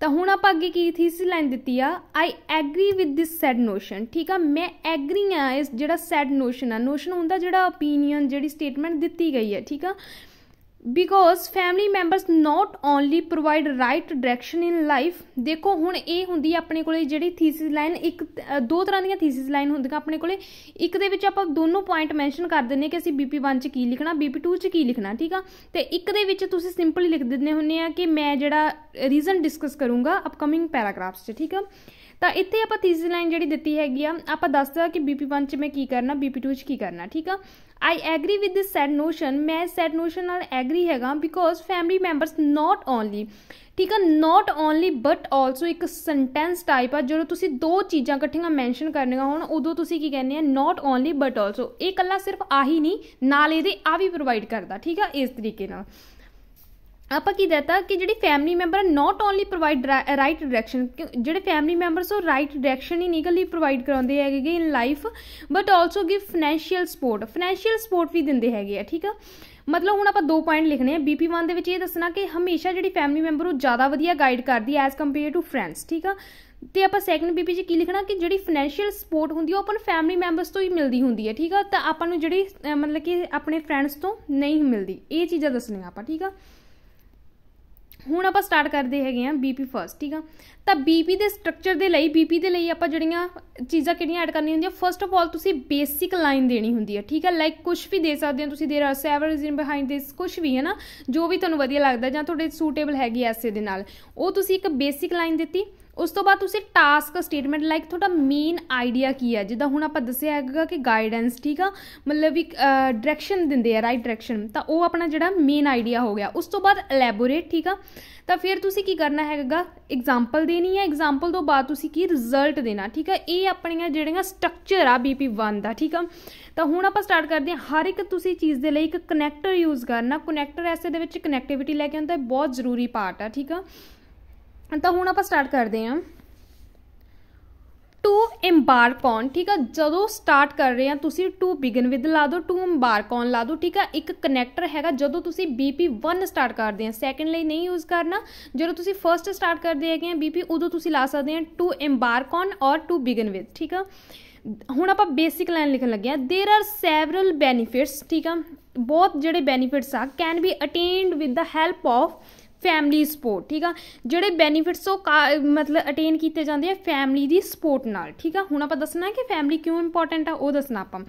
ਤਾਂ ਹੁਣ ਆਪਾਂ ਅੱਗੇ ਕੀ ਥੀਸਿਸ ਲਾਈਨ ਦਿੱਤੀ ਆ I agree with this said notion ਠੀਕ ਆ ਮੈਂ ਐਗਰੀ ਆ ਇਸ ਜਿਹੜਾ ਸੈਡ ਨੋਸ਼ਨ ਆ ਨੋਸ਼ਨ ਹੁੰਦਾ ਜਿਹੜਾ ਓਪੀਨੀਅਨ ਜਿਹੜੀ ਸਟੇਟਮੈਂਟ ਦਿੱਤੀ ਗਈ ਹੈ ਠੀਕ ਆ because family members not only provide right direction in life ਦੇਖੋ ਹੁਣ ਇਹ ਹੁੰਦੀ ਆਪਣੇ ਕੋਲੇ ਜਿਹੜੀ ਥੀਸਿਸ ਲਾਈਨ ਇੱਕ ਦੋ ਤਰ੍ਹਾਂ ਦੀਆਂ ਥੀਸਿਸ ਲਾਈਨ ਹੁੰਦੀਆਂ ਆਪਣੇ ਕੋਲੇ ਇੱਕ ਦੇ ਵਿੱਚ ਆਪਾਂ ਦੋਨੋਂ ਪੁਆਇੰਟ ਮੈਂਸ਼ਨ ਕਰ ਦਿੰਨੇ ਕਿ ਅਸੀਂ ਬੀਪੀ 1 ਚ ਕੀ ਲਿਖਣਾ ਬੀਪੀ 2 ਚ ਕੀ ਲਿਖਣਾ ਠੀਕ ਆ ਤੇ ਇੱਕ ਦੇ ਵਿੱਚ ਤੁਸੀਂ ਸਿੰਪਲੀ ਲਿਖ ਦਿੰਦੇ ਹੁੰਨੇ ਆ ਕਿ ਮੈਂ ਜਿਹੜਾ ਰੀਜ਼ਨ ਡਿਸਕਸ ਕਰੂੰਗਾ ਅਪਕਮਿੰਗ ਪੈਰਾਗ੍ਰਾਫਸ ਚ ਠੀਕ ਆ ਤਾਂ ਇੱਥੇ ਆਪਾਂ ਤੀਜੀ ਲਾਈਨ ਜਿਹੜੀ ਦਿੱਤੀ ਹੈਗੀ ਆ ਆਪਾਂ ਦੱਸਦਾ ਕਿ ਬੀਪੀ 1 'ਚ ਮੈਂ ਕੀ ਕਰਨਾ ਬੀਪੀ 2 'ਚ ਕੀ ਕਰਨਾ ਠੀਕ ਆ I agree with this said notion ਮੈਂ ਸੈਡ ਨੋਸ਼ਨ ਨਾਲ ਐਗਰੀ ਹੈਗਾ because family members not only ਠੀਕ ਆ ਨਾਟ ਓਨਲੀ ਬਟ ਆਲਸੋ ਇੱਕ ਸੈਂਟੈਂਸ ਟਾਈਪ ਆ ਜਦੋਂ ਤੁਸੀਂ ਦੋ ਚੀਜ਼ਾਂ ਇਕੱਠੀਆਂ ਮੈਂਸ਼ਨ ਕਰਨੀਆਂ ਹੋਣ ਉਦੋਂ ਤੁਸੀਂ ਕੀ ਕਹਿੰਦੇ ਆ ਨਾਟ ਓਨਲੀ ਬਟ ਆਲਸੋ ਇਹ ਕੱਲਾ ਸਿਰਫ ਆਹੀ ਨਹੀਂ ਨਾਲ ਇਹਦੇ ਆ ਵੀ ਪ੍ਰੋਵਾਈਡ ਕਰਦਾ ਠੀਕ ਆ ਇਸ ਤਰੀਕੇ ਨਾਲ ਆਪਾਂ ਕੀ ਦਿੱਤਾ ਕਿ ਜਿਹੜੀ family member not only provide right direction ਜਿਹੜੇ ਫੈਮਿਲੀ ਮੈਂਬਰਸ ਉਹ ਰਾਈਟ ਡਾਇਰੈਕਸ਼ਨ ਹੀ ਲੀਗਲੀ ਪ੍ਰੋਵਾਈਡ ਕਰਾਉਂਦੇ ਹੈਗੇ in life but also give financial support financial support ਵੀ ਦਿੰਦੇ ਹੈਗੇ ਆ ਠੀਕ ਆ ਮਤਲਬ ਹੁਣ ਆਪਾਂ ਦੋ ਪੁਆਇੰਟ ਲਿਖਨੇ ਆ ਬੀਪੀ 1 ਦੇ ਵਿੱਚ ਇਹ ਦੱਸਣਾ ਕਿ ਹਮੇਸ਼ਾ ਜਿਹੜੀ ਫੈਮਿਲੀ ਮੈਂਬਰ ਉਹ ਜ਼ਿਆਦਾ ਵਧੀਆ ਗਾਈਡ ਕਰਦੀ ਐ ਐਸ ਕੰਪੇਅਰ ਟੂ ਫਰੈਂਡਸ ਠੀਕ ਆ ਤੇ ਆਪਾਂ ਸੈਕੰਡ ਬੀਪੀ 'ਚ ਕੀ ਲਿਖਣਾ ਕਿ ਜਿਹੜੀ ਫਾਈਨੈਂਸ਼ੀਅਲ ਸਪੋਰਟ ਹੁੰਦੀ ਉਹ ਆਪਾਂ ਨੂੰ ਫੈਮਿਲੀ ਮੈਂਬਰਸ ਤੋਂ ਹੀ ਮਿਲਦੀ ਹੁੰਦੀ ਹੈ ਠੀਕ ਆ ਤਾਂ ਆਪਾਂ ਨੂੰ ਜਿਹੜੀ ਮਤਲਬ ਕਿ ਆਪਣੇ ਫਰੈਂਡਸ ਤੋਂ ਨਹੀਂ ਮਿਲਦੀ ਇਹ ਚੀਜ਼ਾਂ ਦੱਸਣੀਆਂ ਆਪਾਂ ਠੀਕ ਆ ਹੁਣ ਆਪਾਂ ਸਟਾਰਟ ਕਰਦੇ ਹੈਗੇ ਆ ਬੀਪੀ ਫਰਸਟ ਠੀਕ ਆ ਤਾਂ ਬੀਪੀ ਦੇ ਸਟਰਕਚਰ ਦੇ ਲਈ ਬੀਪੀ ਦੇ ਲਈ ਆਪਾਂ ਜਿਹੜੀਆਂ ਚੀਜ਼ਾਂ ਕਿਹੜੀਆਂ ਐਡ ਕਰਨੀਆਂ ਹੁੰਦੀਆਂ ਫਰਸਟ ਆਫ ਆਲ ਤੁਸੀਂ ਬੇਸਿਕ ਲਾਈਨ ਦੇਣੀ ਹੁੰਦੀ ਹੈ ਠੀਕ ਆ ਲਾਈਕ ਕੁਝ ਵੀ ਦੇ ਸਕਦੇ ਹੋ ਤੁਸੀਂ there are several reason behind this ਕੁਝ ਵੀ ਹੈ ਨਾ ਜੋ ਵੀ ਤੁਹਾਨੂੰ ਵਧੀਆ ਲੱਗਦਾ ਜਾਂ ਤੁਹਾਡੇ ਸੂਟੇਬਲ ਹੈਗੀ ਐਸੇ ਦੇ ਨਾਲ ਉਹ ਤੁਸੀਂ ਇੱਕ ਬੇਸਿਕ ਲਾਈਨ ਦਿੱਤੀ ਉਸ ਤੋਂ ਬਾਅਦ ਤੁਸੀਂ ਟਾਸਕ ਸਟੇਟਮੈਂਟ ਲਾਈਕ ਤੁਹਾਡਾ ਮੇਨ ਆਈਡੀਆ ਕੀ ਹੈ ਜਿੱਦਾਂ ਹੁਣ ਆਪਾਂ ਦੱਸਿਆ ਹੈਗਾ ਕਿ ਗਾਈਡੈਂਸ ਠੀਕ ਆ ਮਤਲਬ ਵੀ ਡਾਇਰੈਕਸ਼ਨ ਦਿੰਦੇ ਆ ਰਾਈਟ ਡਾਇਰੈਕਸ਼ਨ ਤਾਂ ਉਹ ਆਪਣਾ ਜਿਹੜਾ ਮੇਨ ਆਈਡੀਆ ਹੋ ਗਿਆ ਉਸ ਤੋਂ ਬਾਅਦ ਐਲੈਬੋਰੇਟ ਠੀਕ ਆ ਤਾਂ ਫਿਰ ਤੁਸੀਂ ਕੀ ਕਰਨਾ ਹੈਗਾ ਐਗਜ਼ਾਮਪਲ ਦੇਣੀ ਹੈ ਐਗਜ਼ਾਮਪਲ ਤੋਂ ਬਾਅਦ ਤੁਸੀਂ ਕੀ ਰਿਜ਼ਲਟ ਦੇਣਾ ਠੀਕ ਆ ਇਹ ਆਪਣੀਆਂ ਜਿਹੜੀਆਂ ਸਟਰਕਚਰ ਆ ਬੀਪੀ 1 ਦਾ ਠੀਕ ਆ ਤਾਂ ਹੁਣ ਆਪਾਂ ਸਟਾਰਟ ਕਰਦੇ ਹਾਂ ਹਰ ਇੱਕ ਤੁਸੀਂ ਚੀਜ਼ ਦੇ ਲਈ ਇੱਕ ਕਨੈਕਟਰ ਯੂਜ਼ ਕਰਨਾ ਕਨੈਕਟਰ ਐਸੇ ਦੇ ਵਿੱਚ ਕਨੈਕਟੀਵਿਟੀ ਲੈ ਕੇ ਆਉਂਦਾ ਬਹੁਤ ਜ਼ਰੂਰੀ ਪਾਰਟ ਆ ਠੀਕ ਆ तो हूँ आप स्टार्ट करते हैं टू एम्बार्क ऑन ठीक है जो स्टार्ट कर रहे हैं तुम टू बिगन विद ला दो टू एम्बार्क ऑन ला दो ठीक है एक कनैक्टर हैगा जो तुम बी पी वन स्टार्ट करते हैं सैकेंड लिए नहीं यूज़ करना जो तुम फस्ट स्टार्ट करते हैं बी पी उदो ला सकते हैं to embark on or to begin with ठीक है हूँ आप बेसिक लाइन लिखन लगे हैं देर आर सैवरल बेनीफिट्स ठीक है बहुत जोड़े बेनीफिट्स आ can be attend with the help of family support ਠੀਕ ਆ ਜਿਹੜੇ ਬੈਨੀਫਿਟਸ ਉਹ ਮਤਲਬ ਅਟੇਨ ਕੀਤੇ ਜਾਂਦੇ ਆ ਫੈਮਿਲੀ ਦੀ ਸਪੋਰਟ ਨਾਲ ਠੀਕ ਆ ਹੁਣ ਆਪਾਂ ਦੱਸਣਾ ਕਿ ਫੈਮਿਲੀ ਕਿਉਂ ਇੰਪੋਰਟੈਂਟ ਆ ਉਹ ਦੱਸਣਾ ਆਪਾਂ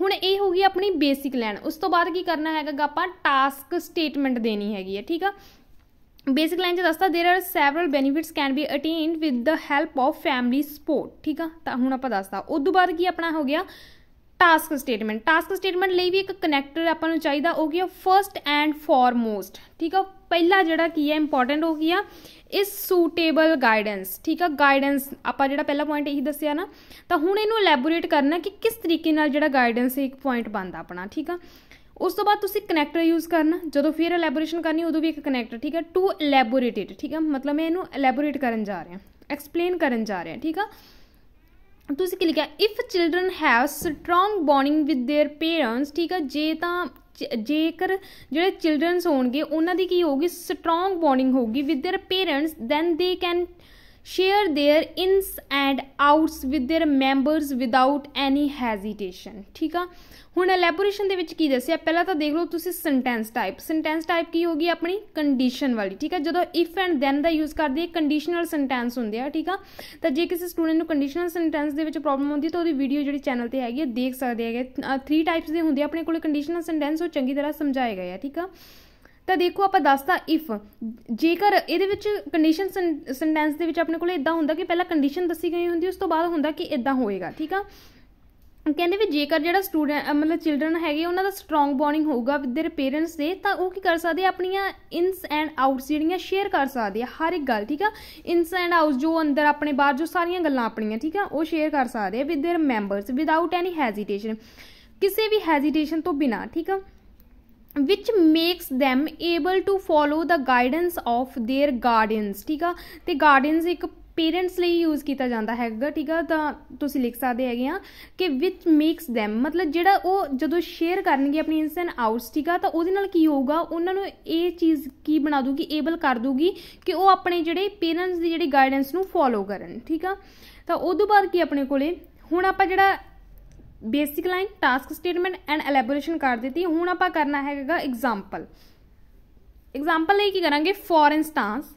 ਹੁਣ ਇਹ ਹੋ ਗਈ ਆਪਣੀ ਬੇਸਿਕ ਲਾਈਨ ਉਸ ਤੋਂ ਬਾਅਦ ਕੀ ਕਰਨਾ ਹੈਗਾ ਆਪਾਂ ਟਾਸਕ ਸਟੇਟਮੈਂਟ ਦੇਣੀ ਹੈਗੀ ਹੈ ਠੀਕ ਆ ਬੇਸਿਕ ਲਾਈਨ ਚ ਦੱਸਦਾ there are several benefits can be attend with the help of family support ਠੀਕ ਆ ਤਾਂ ਹੁਣ ਆਪਾਂ ਦੱਸਦਾ ਉਸ ਤੋਂ ਬਾਅਦ ਕੀ ਆਪਣਾ ਹੋ ਗਿਆ ਟਾਸਕ ਸਟੇਟਮੈਂਟ ਟਾਸਕ ਸਟੇਟਮੈਂਟ ਲਈ ਵੀ ਇੱਕ ਕਨੈਕਟਰ ਆਪਾਂ ਨੂੰ ਚਾਹੀਦਾ ਉਹ ਕੀ ਹੈ ਫਰਸਟ ਐਂਡ ਫੋਰਮੋਸਟ ਠੀਕ ਆ ਪਹਿਲਾ ਜਿਹੜਾ ਕੀ ਹੈ ਇੰਪੋਰਟੈਂਟ ਹੋ ਗਿਆ ਇਸ ਸੂਟੇਬਲ ਗਾਈਡੈਂਸ ਠੀਕ ਆ ਗਾਈਡੈਂਸ ਆਪਾਂ ਜਿਹੜਾ ਪਹਿਲਾ ਪੁਆਇੰਟ ਇਹੀ ਦੱਸਿਆ ਨਾ ਤਾਂ ਹੁਣ ਇਹਨੂੰ ਐਲੈਬੋਰੇਟ ਕਰਨਾ ਕਿ ਕਿਸ ਤਰੀਕੇ ਨਾਲ ਜਿਹੜਾ ਗਾਈਡੈਂਸ ਇੱਕ ਪੁਆਇੰਟ ਬਣਦਾ ਆਪਣਾ ਠੀਕ ਆ ਉਸ ਤੋਂ ਬਾਅਦ ਤੁਸੀਂ ਕਨੈਕਟਰ ਯੂਜ਼ ਕਰਨਾ ਜਦੋਂ ਫਿਰ ਐਲੈਬੋਰੇਸ਼ਨ ਕਰਨੀ ਉਦੋਂ ਵੀ ਇੱਕ ਕਨੈਕਟਰ ਠੀਕ ਹੈ ਟੂ ਐਲੈਬੋਰੇਟਡ ਠੀਕ ਹੈ ਮਤਲਬ ਮੈਂ ਇਹਨੂੰ ਐਲੈਬੋਰੇਟ ਕਰਨ ਜਾ ਰਿਹਾ ਐਕਸਪਲੇਨ ਕਰਨ ਜਾ ਰਿਹਾ ਠੀਕ ਹੈ ਤੁਸੀਂ ਕੀ ਲਿਖਿਆ if children have strong bonding with their parents ਠੀਕ ਆ ਜੇ ਤਾਂ ਜੇਕਰ ਜਿਹੜੇ ਚਿਲड्रनਸ ਹੋਣਗੇ ਉਹਨਾਂ ਦੀ ਕੀ ਹੋਊਗੀ ਸਟਰੋਂਗ ਬੌਂਡਿੰਗ ਹੋਊਗੀ with their parents than they can share their ins and outs with their members without any hesitation ਠੀਕ ਆ ਹੁਣ ਐਲੈਬੋਰੇਸ਼ਨ ਦੇ ਵਿੱਚ ਕੀ ਦੱਸਿਆ ਪਹਿਲਾਂ ਤਾਂ ਦੇਖ ਲਓ ਤੁਸੀਂ ਸੈਂਟੈਂਸ ਟਾਈਪ ਸੈਂਟੈਂਸ ਟਾਈਪ ਕੀ ਹੋਗੀ ਆਪਣੀ ਕੰਡੀਸ਼ਨ ਵਾਲੀ ਠੀਕ ਆ ਜਦੋਂ ਇਫ ਐਂਡ ਦੈਨ ਦਾ ਯੂਜ਼ ਕਰਦੇ ਆ ਕੰਡੀਸ਼ਨਲ ਸੈਂਟੈਂਸ ਹੁੰਦੇ ਆ ਠੀਕ ਆ ਤਾਂ ਜੇ ਕਿਸੇ ਸਟੂਡੈਂਟ ਨੂੰ ਕੰਡੀਸ਼ਨਲ ਸੈਂਟੈਂਸ ਦੇ ਵਿੱਚ ਪ੍ਰੋਬਲਮ ਆਉਂਦੀ ਤਾਂ ਉਹਦੀ ਵੀਡੀਓ ਜਿਹੜੀ ਚੈਨਲ ਤੇ ਹੈਗੀ ਦੇਖ ਸਕਦੇ ਹੈਗੇ 3 ਟਾਈਪਸ ਦੇ ਹੁੰਦੇ ਆਪਣੇ ਕੋਲ ਕੰਡੀਸ਼ਨਲ ਸੈਂਟੈਂਸ ਉਹ ਚੰਗੀ ਤਰ੍ਹਾਂ ਸਮਝਾਏ ਗਏ ਆ ਠੀਕ ਆ ਤਾਂ ਦੇਖੋ ਆਪਾਂ ਦੱਸਦਾ ਇਫ ਜੇਕਰ ਇਹਦੇ ਵਿੱਚ ਕੰਡੀਸ਼ਨ ਸੈਂਟੈਂਸ ਦੇ ਵਿੱਚ ਆਪਣੇ ਕੋਲ ਇਦਾਂ ਹੁੰਦਾ ਕਿ ਪਹਿਲਾਂ ਕੰਡੀਸ਼ਨ ਦੱਸੀ ਗਈ ਹੁੰਦੀ ਉਸ ਤੋਂ ਬਾਅਦ ਹੁੰਦਾ ਕਿ ਇਦਾਂ ਹੋਏਗਾ ਠੀਕ ਆ ਕਹਿੰਦੇ ਵੀ ਜੇਕਰ ਜਿਹੜਾ ਸਟੂਡੈਂਟ ਮਤਲਬ ਚਿਲड्रन ਹੈਗੇ ਉਹਨਾਂ ਦਾ ਸਟਰੋਂਗ ਬੌਂਡਿੰਗ ਹੋਊਗਾ ਵਿਦ देयर ਪੇਰੈਂਟਸ ਦੇ ਤਾਂ ਉਹ ਕੀ ਕਰ ਸਕਦੇ ਆਪਣੀਆਂ ਇਨਸ ਐਂਡ ਆਊਟਸ ਜਿਹੜੀਆਂ ਸ਼ੇਅਰ ਕਰ ਸਕਦੇ ਆ ਹਰ ਇੱਕ ਗੱਲ ਠੀਕ ਆ ਇਨਸ ਐਂਡ ਆਊਟਸ ਜੋ ਅੰਦਰ ਆਪਣੇ ਬਾਹਰ ਜੋ ਸਾਰੀਆਂ ਗੱਲਾਂ ਆਪਣੀਆਂ ਠੀਕ ਆ ਉਹ ਸ਼ੇਅਰ ਕਰ ਸਕਦੇ ਆ with their members without any hesitation ਕਿਸੇ ਵੀ ਹੈਜ਼ਿਟੇਸ਼ਨ ਤੋਂ ਬਿਨਾ ਠੀਕ ਆ which makes them able to follow the guidance of their guardians ਠੀਕ ਆ ਤੇ ਗਾਰਡੀਅਨਸ ਇੱਕ ਪੇਰੈਂਟਸ ਲਈ ਯੂਜ਼ ਕੀਤਾ ਜਾਂਦਾ ਹੈਗਾ ਠੀਕ ਆ ਤਾਂ ਤੁਸੀਂ ਲਿਖ ਸਕਦੇ ਹੈਗੇ ਆ ਕਿ ਵਿਚ ਮੇਕਸ them ਮਤਲਬ ਜਿਹੜਾ ਉਹ ਜਦੋਂ ਸ਼ੇਅਰ ਕਰਨਗੇ ਆਪਣੀ ਇਨਸ ਐਂਡ ਆਊਟਸ ਠੀਕ ਆ ਤਾਂ ਉਹਦੇ ਨਾਲ ਕੀ ਹੋਊਗਾ ਉਹਨਾਂ ਨੂੰ ਇਹ ਚੀਜ਼ ਕੀ ਬਣਾ ਦੂਗੀ ਏਬਲ ਕਰ ਦੂਗੀ ਕਿ ਉਹ ਆਪਣੇ ਜਿਹੜੇ ਪੇਰੈਂਟਸ ਦੀ ਜਿਹੜੀ ਗਾਈਡੈਂਸ ਨੂੰ ਫੋਲੋ ਕਰਨ ਠੀਕ ਆ ਤਾਂ ਉਸ ਤੋਂ ਬਾਅਦ ਕੀ ਆਪਣੇ ਕੋਲੇ ਹੁਣ ਆਪਾਂ ਜਿਹੜਾ basic line task statement and elaboration ਕਰ ਦਿੱਤੀ ਹੁਣ ਆਪਾਂ ਕਰਨਾ ਹੈਗਾ ਐਗਜ਼ਾਮਪਲ ਐਗਜ਼ਾਮਪਲ ਲਈ ਕੀ ਕਰਾਂਗੇ for instance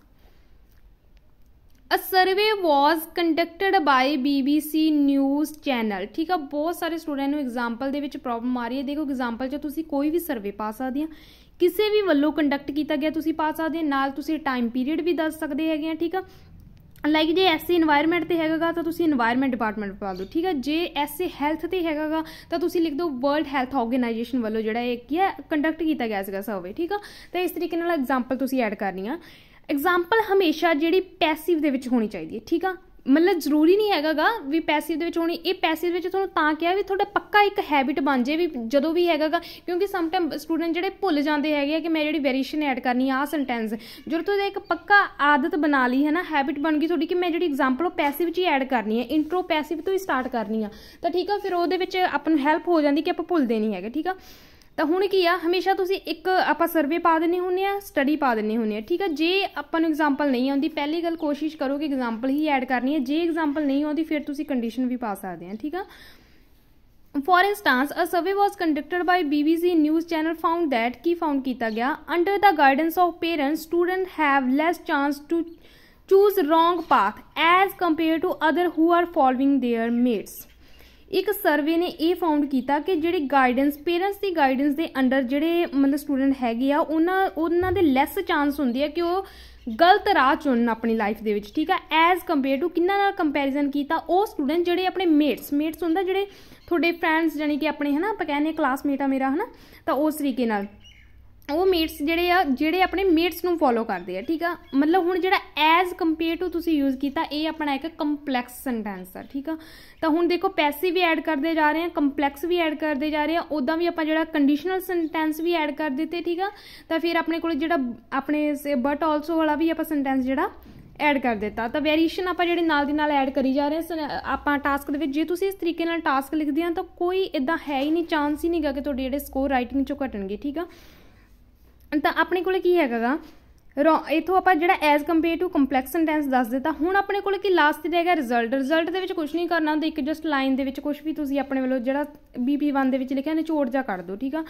a survey was conducted by BBC news channel ਠੀਕ ਆ ਬਹੁਤ ਸਾਰੇ ਸਟੂਡੈਂਟ ਨੂੰ ਐਗਜ਼ਾਮਪਲ ਦੇ ਵਿੱਚ ਪ੍ਰੋਬਲਮ ਆ ਰਹੀ ਹੈ ਦੇਖੋ ਐਗਜ਼ਾਮਪਲ 'ਚ ਤੁਸੀਂ ਕੋਈ ਵੀ ਸਰਵੇ ਪਾ ਸਕਦੇ ਆ ਕਿਸੇ ਵੀ ਵੱਲੋਂ ਕੰਡਕਟ ਕੀਤਾ ਗਿਆ ਤੁਸੀਂ ਪਾ ਸਕਦੇ ਨਾਲ ਤੁਸੀਂ ਟਾਈਮ ਪੀਰੀਅਡ ਵੀ ਦੱਸ ਸਕਦੇ ਹੈਗੇ ਆ ਠੀਕ ਆ ਲਾਈਕ ਜੇ ਐਸਸੀ এনवायरमेंट ਤੇ ਹੈਗਾਗਾ ਤਾਂ ਤੁਸੀਂ এনवायरमेंट ਡਿਪਾਰਟਮੈਂਟ ਪਾ ਦਿਓ ਠੀਕ ਹੈ ਜੇ ਐਸਸੀ ਹੈਲਥ ਤੇ ਹੈਗਾਗਾ ਤਾਂ ਤੁਸੀਂ ਲਿਖ ਦਿਓ ਵਰਲਡ ਹੈਲਥ ਆਰਗੇਨਾਈਜੇਸ਼ਨ ਵੱਲੋਂ ਜਿਹੜਾ ਇਹ ਕੀ ਹੈ ਕੰਡਕਟ ਕੀਤਾ ਗਿਆ ਸੀਗਾ ਸਰਵੇ ਠੀਕ ਆ ਤਾਂ ਇਸ ਤਰੀਕੇ ਨਾਲ ਐਗਜ਼ਾਮਪਲ ਤੁਸੀਂ ਐਡ ਕਰਨੀ ਆ ਐਗਜ਼ਾਮਪਲ ਹਮੇਸ਼ਾ ਜਿਹੜੀ ਪੈਸਿਵ ਦੇ ਵਿੱਚ ਹੋਣੀ ਚਾਹੀਦੀ ਹੈ ਠੀਕ ਆ ਮਤਲਬ ਜ਼ਰੂਰੀ ਨਹੀਂ ਹੈਗਾਗਾ ਵੀ ਪੈਸਿਵ ਦੇ ਵਿੱਚ ਹੋਣੀ ਇਹ ਪੈਸਿਵ ਵਿੱਚ ਤੁਹਾਨੂੰ ਤਾਂ ਕਿਹਾ ਵੀ ਤੁਹਾਡਾ ਪੱਕਾ ਇੱਕ ਹੈਬਿਟ ਬਣ ਜੇ ਵੀ ਜਦੋਂ ਵੀ ਹੈਗਾਗਾ ਕਿਉਂਕਿ ਸਮ ਟਾਈਮ ਸਟੂਡੈਂਟ ਜਿਹੜੇ ਭੁੱਲ ਜਾਂਦੇ ਹੈਗੇ ਆ ਕਿ ਮੈਂ ਜਿਹੜੀ ਵੇਰੀਏਸ਼ਨ ਐਡ ਕਰਨੀ ਆ ਸੈਂਟੈਂਸ ਜਦੋਂ ਤੁਸੀਂ ਇੱਕ ਪੱਕਾ ਆਦਤ ਬਣਾ ਲਈ ਹੈ ਨਾ ਹੈਬਿਟ ਬਣ ਗਈ ਤੁਹਾਡੀ ਕਿ ਮੈਂ ਜਿਹੜੀ ਐਗਜ਼ਾਮਪਲ ਉਹ ਪੈਸਿਵ ਚ ਹੀ ਐਡ ਕਰਨੀ ਹੈ ਇੰਟਰੋ ਪੈਸਿਵ ਤੋਂ ਹੀ ਸਟਾਰਟ ਕਰਨੀ ਆ ਤਾਂ ਠੀਕ ਆ ਫਿਰ ਉਹਦੇ ਵਿੱਚ ਆਪਾਂ ਨੂੰ ਹੈਲਪ ਹੋ ਜਾਂਦੀ ਕਿ ਆਪਾਂ ਭੁੱਲਦੇ ਨਹੀਂ ਹੈਗੇ ਠੀਕ ਆ ਤਾਂ ਹੁਣ ਕੀ ਆ ਹਮੇਸ਼ਾ ਤੁਸੀਂ ਇੱਕ ਆਪਾਂ ਸਰਵੇ ਪਾ ਦਿੰਨੇ ਹੁੰਨੇ ਆ ਸਟੱਡੀ ਪਾ ਦਿੰਨੇ ਹੁੰਨੇ ਆ ਠੀਕ ਆ ਜੇ ਆਪਾਂ ਨੂੰ ਐਗਜ਼ਾਮਪਲ ਨਹੀਂ ਆਉਂਦੀ ਪਹਿਲੀ ਗੱਲ ਕੋਸ਼ਿਸ਼ ਕਰੋ ਕਿ ਐਗਜ਼ਾਮਪਲ ਹੀ ਐਡ ਕਰਨੀ ਹੈ ਜੇ ਐਗਜ਼ਾਮਪਲ ਨਹੀਂ ਆਉਂਦੀ ਫਿਰ ਤੁਸੀਂ ਕੰਡੀਸ਼ਨ ਵੀ ਪਾ ਸਕਦੇ ਆ ਠੀਕ ਆ for instance a survey was conducted by BBC news channel found that ਕੀ ਫਾਊਂਡ ਕੀਤਾ ਗਿਆ under the guidance of parents student have less chance to choose wrong path as compare to other who are following their mates ਇੱਕ survey ਨੇ ਇਹ found ਕੀਤਾ ਕਿ ਜਿਹੜੇ guidance parents ਦੀ ਗਾਈਡੈਂਸ ਦੇ ਅੰਡਰ ਜਿਹੜੇ ਮਤਲਬ ਸਟੂਡੈਂਟ ਹੈਗੇ ਆ ਉਹਨਾਂ ਉਹਨਾਂ ਦੇ ਲੈਸ ਚਾਂਸ ਹੁੰਦੀ ਹੈ ਕਿ ਉਹ ਗਲਤ ਰਾਹ ਚੁਣਨ ਆਪਣੀ ਲਾਈਫ ਦੇ ਵਿੱਚ ਠੀਕ ਆ ਐਜ਼ ਕੰਪੇਅਰ ਟੂ ਕਿੰਨਾ ਨਾਲ ਕੰਪੈਰੀਜ਼ਨ ਕੀਤਾ ਉਹ ਸਟੂਡੈਂਟ ਜਿਹੜੇ ਆਪਣੇ ਮੇਟਸ ਮੇਟਸ ਹੁੰਦਾ ਜਿਹੜੇ ਤੁਹਾਡੇ ਫਰੈਂਡਸ ਜਾਨੀ ਕਿ ਆਪਣੇ ਹਨਾ ਆਪਾਂ ਕਹਿੰਦੇ ਕਲਾਸਮੇਟ ਆ ਮੇਰਾ ਹਨਾ ਤਾਂ ਉਸ ਤਰੀਕੇ ਨਾਲ ਉਹ ਮੀਟਸ ਜਿਹੜੇ ਆ ਜਿਹੜੇ ਆਪਣੇ ਮੀਟਸ ਨੂੰ ਫੋਲੋ ਕਰਦੇ ਆ ਠੀਕ ਆ ਮਤਲਬ ਹੁਣ ਜਿਹੜਾ ਐਜ਼ ਕੰਪੇਅਰ ਟੂ ਤੁਸੀਂ ਯੂਜ਼ ਕੀਤਾ ਇਹ ਆਪਣਾ ਇੱਕ ਕੰਪਲੈਕਸ ਸੈਂਟੈਂਸ ਆ ਠੀਕ ਆ ਤਾਂ ਹੁਣ ਦੇਖੋ ਪੈਸਿਵ ਵੀ ਐਡ ਕਰਦੇ ਜਾ ਰਹੇ ਆ ਕੰਪਲੈਕਸ ਵੀ ਐਡ ਕਰਦੇ ਜਾ ਰਹੇ ਆ ਉਦਾਂ ਵੀ ਆਪਾਂ ਜਿਹੜਾ ਕੰਡੀਸ਼ਨਲ ਸੈਂਟੈਂਸ ਵੀ ਐਡ ਕਰ ਦਿੱਤੇ ਠੀਕ ਆ ਤਾਂ ਫਿਰ ਆਪਣੇ ਕੋਲ ਜਿਹੜਾ ਆਪਣੇ ਬਟ ਆਲਸੋ ਵਾਲਾ ਵੀ ਆਪਾਂ ਸੈਂਟੈਂਸ ਜਿਹੜਾ ਐਡ ਕਰ ਦਿੱਤਾ ਤਾਂ ਵੇਰੀਏਸ਼ਨ ਆਪਾਂ ਜਿਹੜੇ ਨਾਲ ਦੀ ਨਾਲ ਐਡ ਕਰੀ ਜਾ ਰਹੇ ਹਾਂ ਆਪਾਂ ਟਾਸਕ ਦੇ ਵਿੱਚ ਜੇ ਤੁਸੀਂ ਇਸ ਤਰੀਕੇ ਨਾਲ ਟਾਸਕ ਲਿਖਦੇ ਆ ਤਾਂ ਕੋਈ ਇਦਾਂ ਹੈ ਹੀ ਨਹੀਂ ਚਾਂਸ ਹੀ ਨਹੀਂਗਾ ਕਿ ਤੁਹਾਡੇ ਜਿਹੜੇ ਸਕੋਰ ਰਾਈਟਿੰਗ ਚੋਂ ਘਟਣਗੇ ਠੀਕ ਆ ਤਾਂ ਆਪਣੇ ਕੋਲ ਕੀ ਹੈਗਾਗਾ ਇਥੋਂ ਆਪਾਂ ਜਿਹੜਾ as compare to complex sentence ਦੱਸ ਦਿੱਤਾ ਹੁਣ ਆਪਣੇ ਕੋਲ ਕੀ ਲਾਸਟ ਤੇ ਰਹੇਗਾ ਰਿਜ਼ਲਟ ਰਿਜ਼ਲਟ ਦੇ ਵਿੱਚ ਕੁਝ ਨਹੀਂ ਕਰਨਾ ਹੁੰਦਾ ਇੱਕ ਜਸਟ ਲਾਈਨ ਦੇ ਵਿੱਚ ਕੁਝ ਵੀ ਤੁਸੀਂ ਆਪਣੇ ਵੱਲੋਂ ਜਿਹੜਾ ਬੀਪੀ1 ਦੇ ਵਿੱਚ ਲਿਖਿਆ ਨਿਚੋੜ ਜਾ ਕਰ ਦਿਓ ਠੀਕ ਆ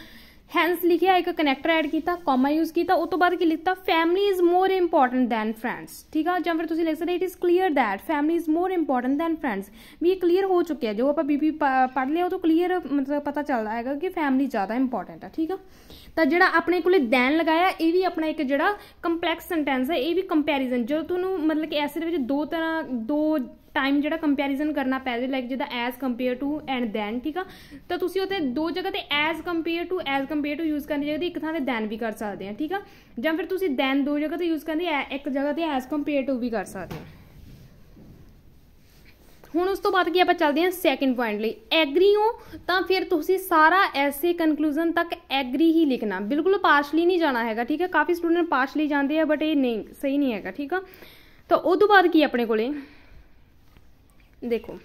ਹੈਂਸ ਲਿਖਿਆ ਇੱਕ ਕਨੈਕਟਰ ਐਡ ਕੀਤਾ ਕੋਮਾ ਯੂਜ਼ ਕੀਤਾ ਉਸ ਤੋਂ ਬਾਅਦ ਕੀ ਲਿਖਤਾ family is more important than friends ਠੀਕ ਆ ਜਾਂ ਫਿਰ ਤੁਸੀਂ ਲਿਖ ਸਕਦੇ it is clear that family is more important than friends ਵੀ ਇਹ ਕਲੀਅਰ ਹੋ ਚੁੱਕਿਆ ਜੋ ਆਪਾਂ ਬੀਬੀ ਪੜ੍ਹ ਲਿਆ ਉਹ ਤੋਂ ਕਲੀਅਰ ਮਤਲਬ ਪਤਾ ਚੱਲਦਾ ਹੈਗਾ ਕਿ ਫੈਮਿਲੀ ਜ਼ਿਆਦਾ ਇੰਪੋਰਟੈਂਟ ਆ ਠੀਕ ਆ ਤਾਂ ਜਿਹੜਾ ਆਪਣੇ ਕੋਲੇ ਦੈਨ ਲਗਾਇਆ ਇਹ ਵੀ ਆਪਣਾ ਇੱਕ ਜਿਹੜਾ ਕੰਪਲੈਕਸ ਸੈਂਟੈਂਸ ਹੈ ਇਹ ਵੀ ਕੰਪੈਰੀਜ਼ਨ ਜਦੋਂ ਤੁਹਾਨੂੰ ਮਤਲਬ ਕਿ ਐਸੇ ਦੇ ਵਿੱਚ ਦੋ ਤਰ੍ਹਾਂ ਦੋ ਟਾਈਮ ਜਿਹੜਾ ਕੰਪੈਰੀਜ਼ਨ ਕਰਨਾ ਪੈ ਜੇ ਲਾਈਕ ਜਿਹਦਾ as compare to and then ਠੀਕ ਆ ਤਾਂ ਤੁਸੀਂ ਉੱਥੇ ਦੋ ਜਗ੍ਹਾ ਤੇ as compare to as compare to use ਕਰਨ ਦੀ ਜਗ੍ਹਾ ਤੇ ਇੱਕ ਥਾਂ ਤੇ ਦੈਨ ਵੀ ਕਰ ਸਕਦੇ ਆ ਠੀਕ ਆ ਜਾਂ ਫਿਰ ਤੁਸੀਂ ਦੈਨ ਦੋ ਜਗ੍ਹਾ ਤੇ ਯੂਜ਼ ਕਰਦੇ ਇੱਕ ਜਗ੍ਹਾ ਤੇ ਐਜ਼ ਕੰਪੇਅਰ ਟੂ ਵੀ ਕਰ ਸਕਦੇ ਆ ਹੁਣ ਉਸ ਤੋਂ ਬਾਅਦ ਕੀ ਆਪਾਂ ਚੱਲਦੇ ਹਾਂ ਸੈਕਿੰਡ ਪੁਆਇੰਟ ਲਈ ਐਗਰੀ ਹੋ ਤਾਂ ਫਿਰ ਤੁਸੀਂ ਸਾਰਾ ਐਸੇ ਕਨਕਲੂਜਨ ਤੱਕ ਐਗਰੀ ਹੀ ਲਿਖਣਾ ਬਿਲਕੁਲ ਪਾਰਸ਼ਲੀ ਨਹੀਂ ਜਾਣਾ ਹੈਗਾ ਠੀਕ ਹੈ ਕਾਫੀ ਸਟੂਡੈਂਟ ਪਾਰਸ਼ਲੀ ਜਾਂਦੇ ਆ ਬਟ ਇਹ ਨਹੀਂ ਸਹੀ ਨਹੀਂ ਹੈਗਾ ਠੀਕ ਆ ਤਾਂ ਉਸ ਤੋਂ ਬਾਅਦ ਕੀ ਆਪਣੇ ਕੋਲੇ ਦੇਖੋ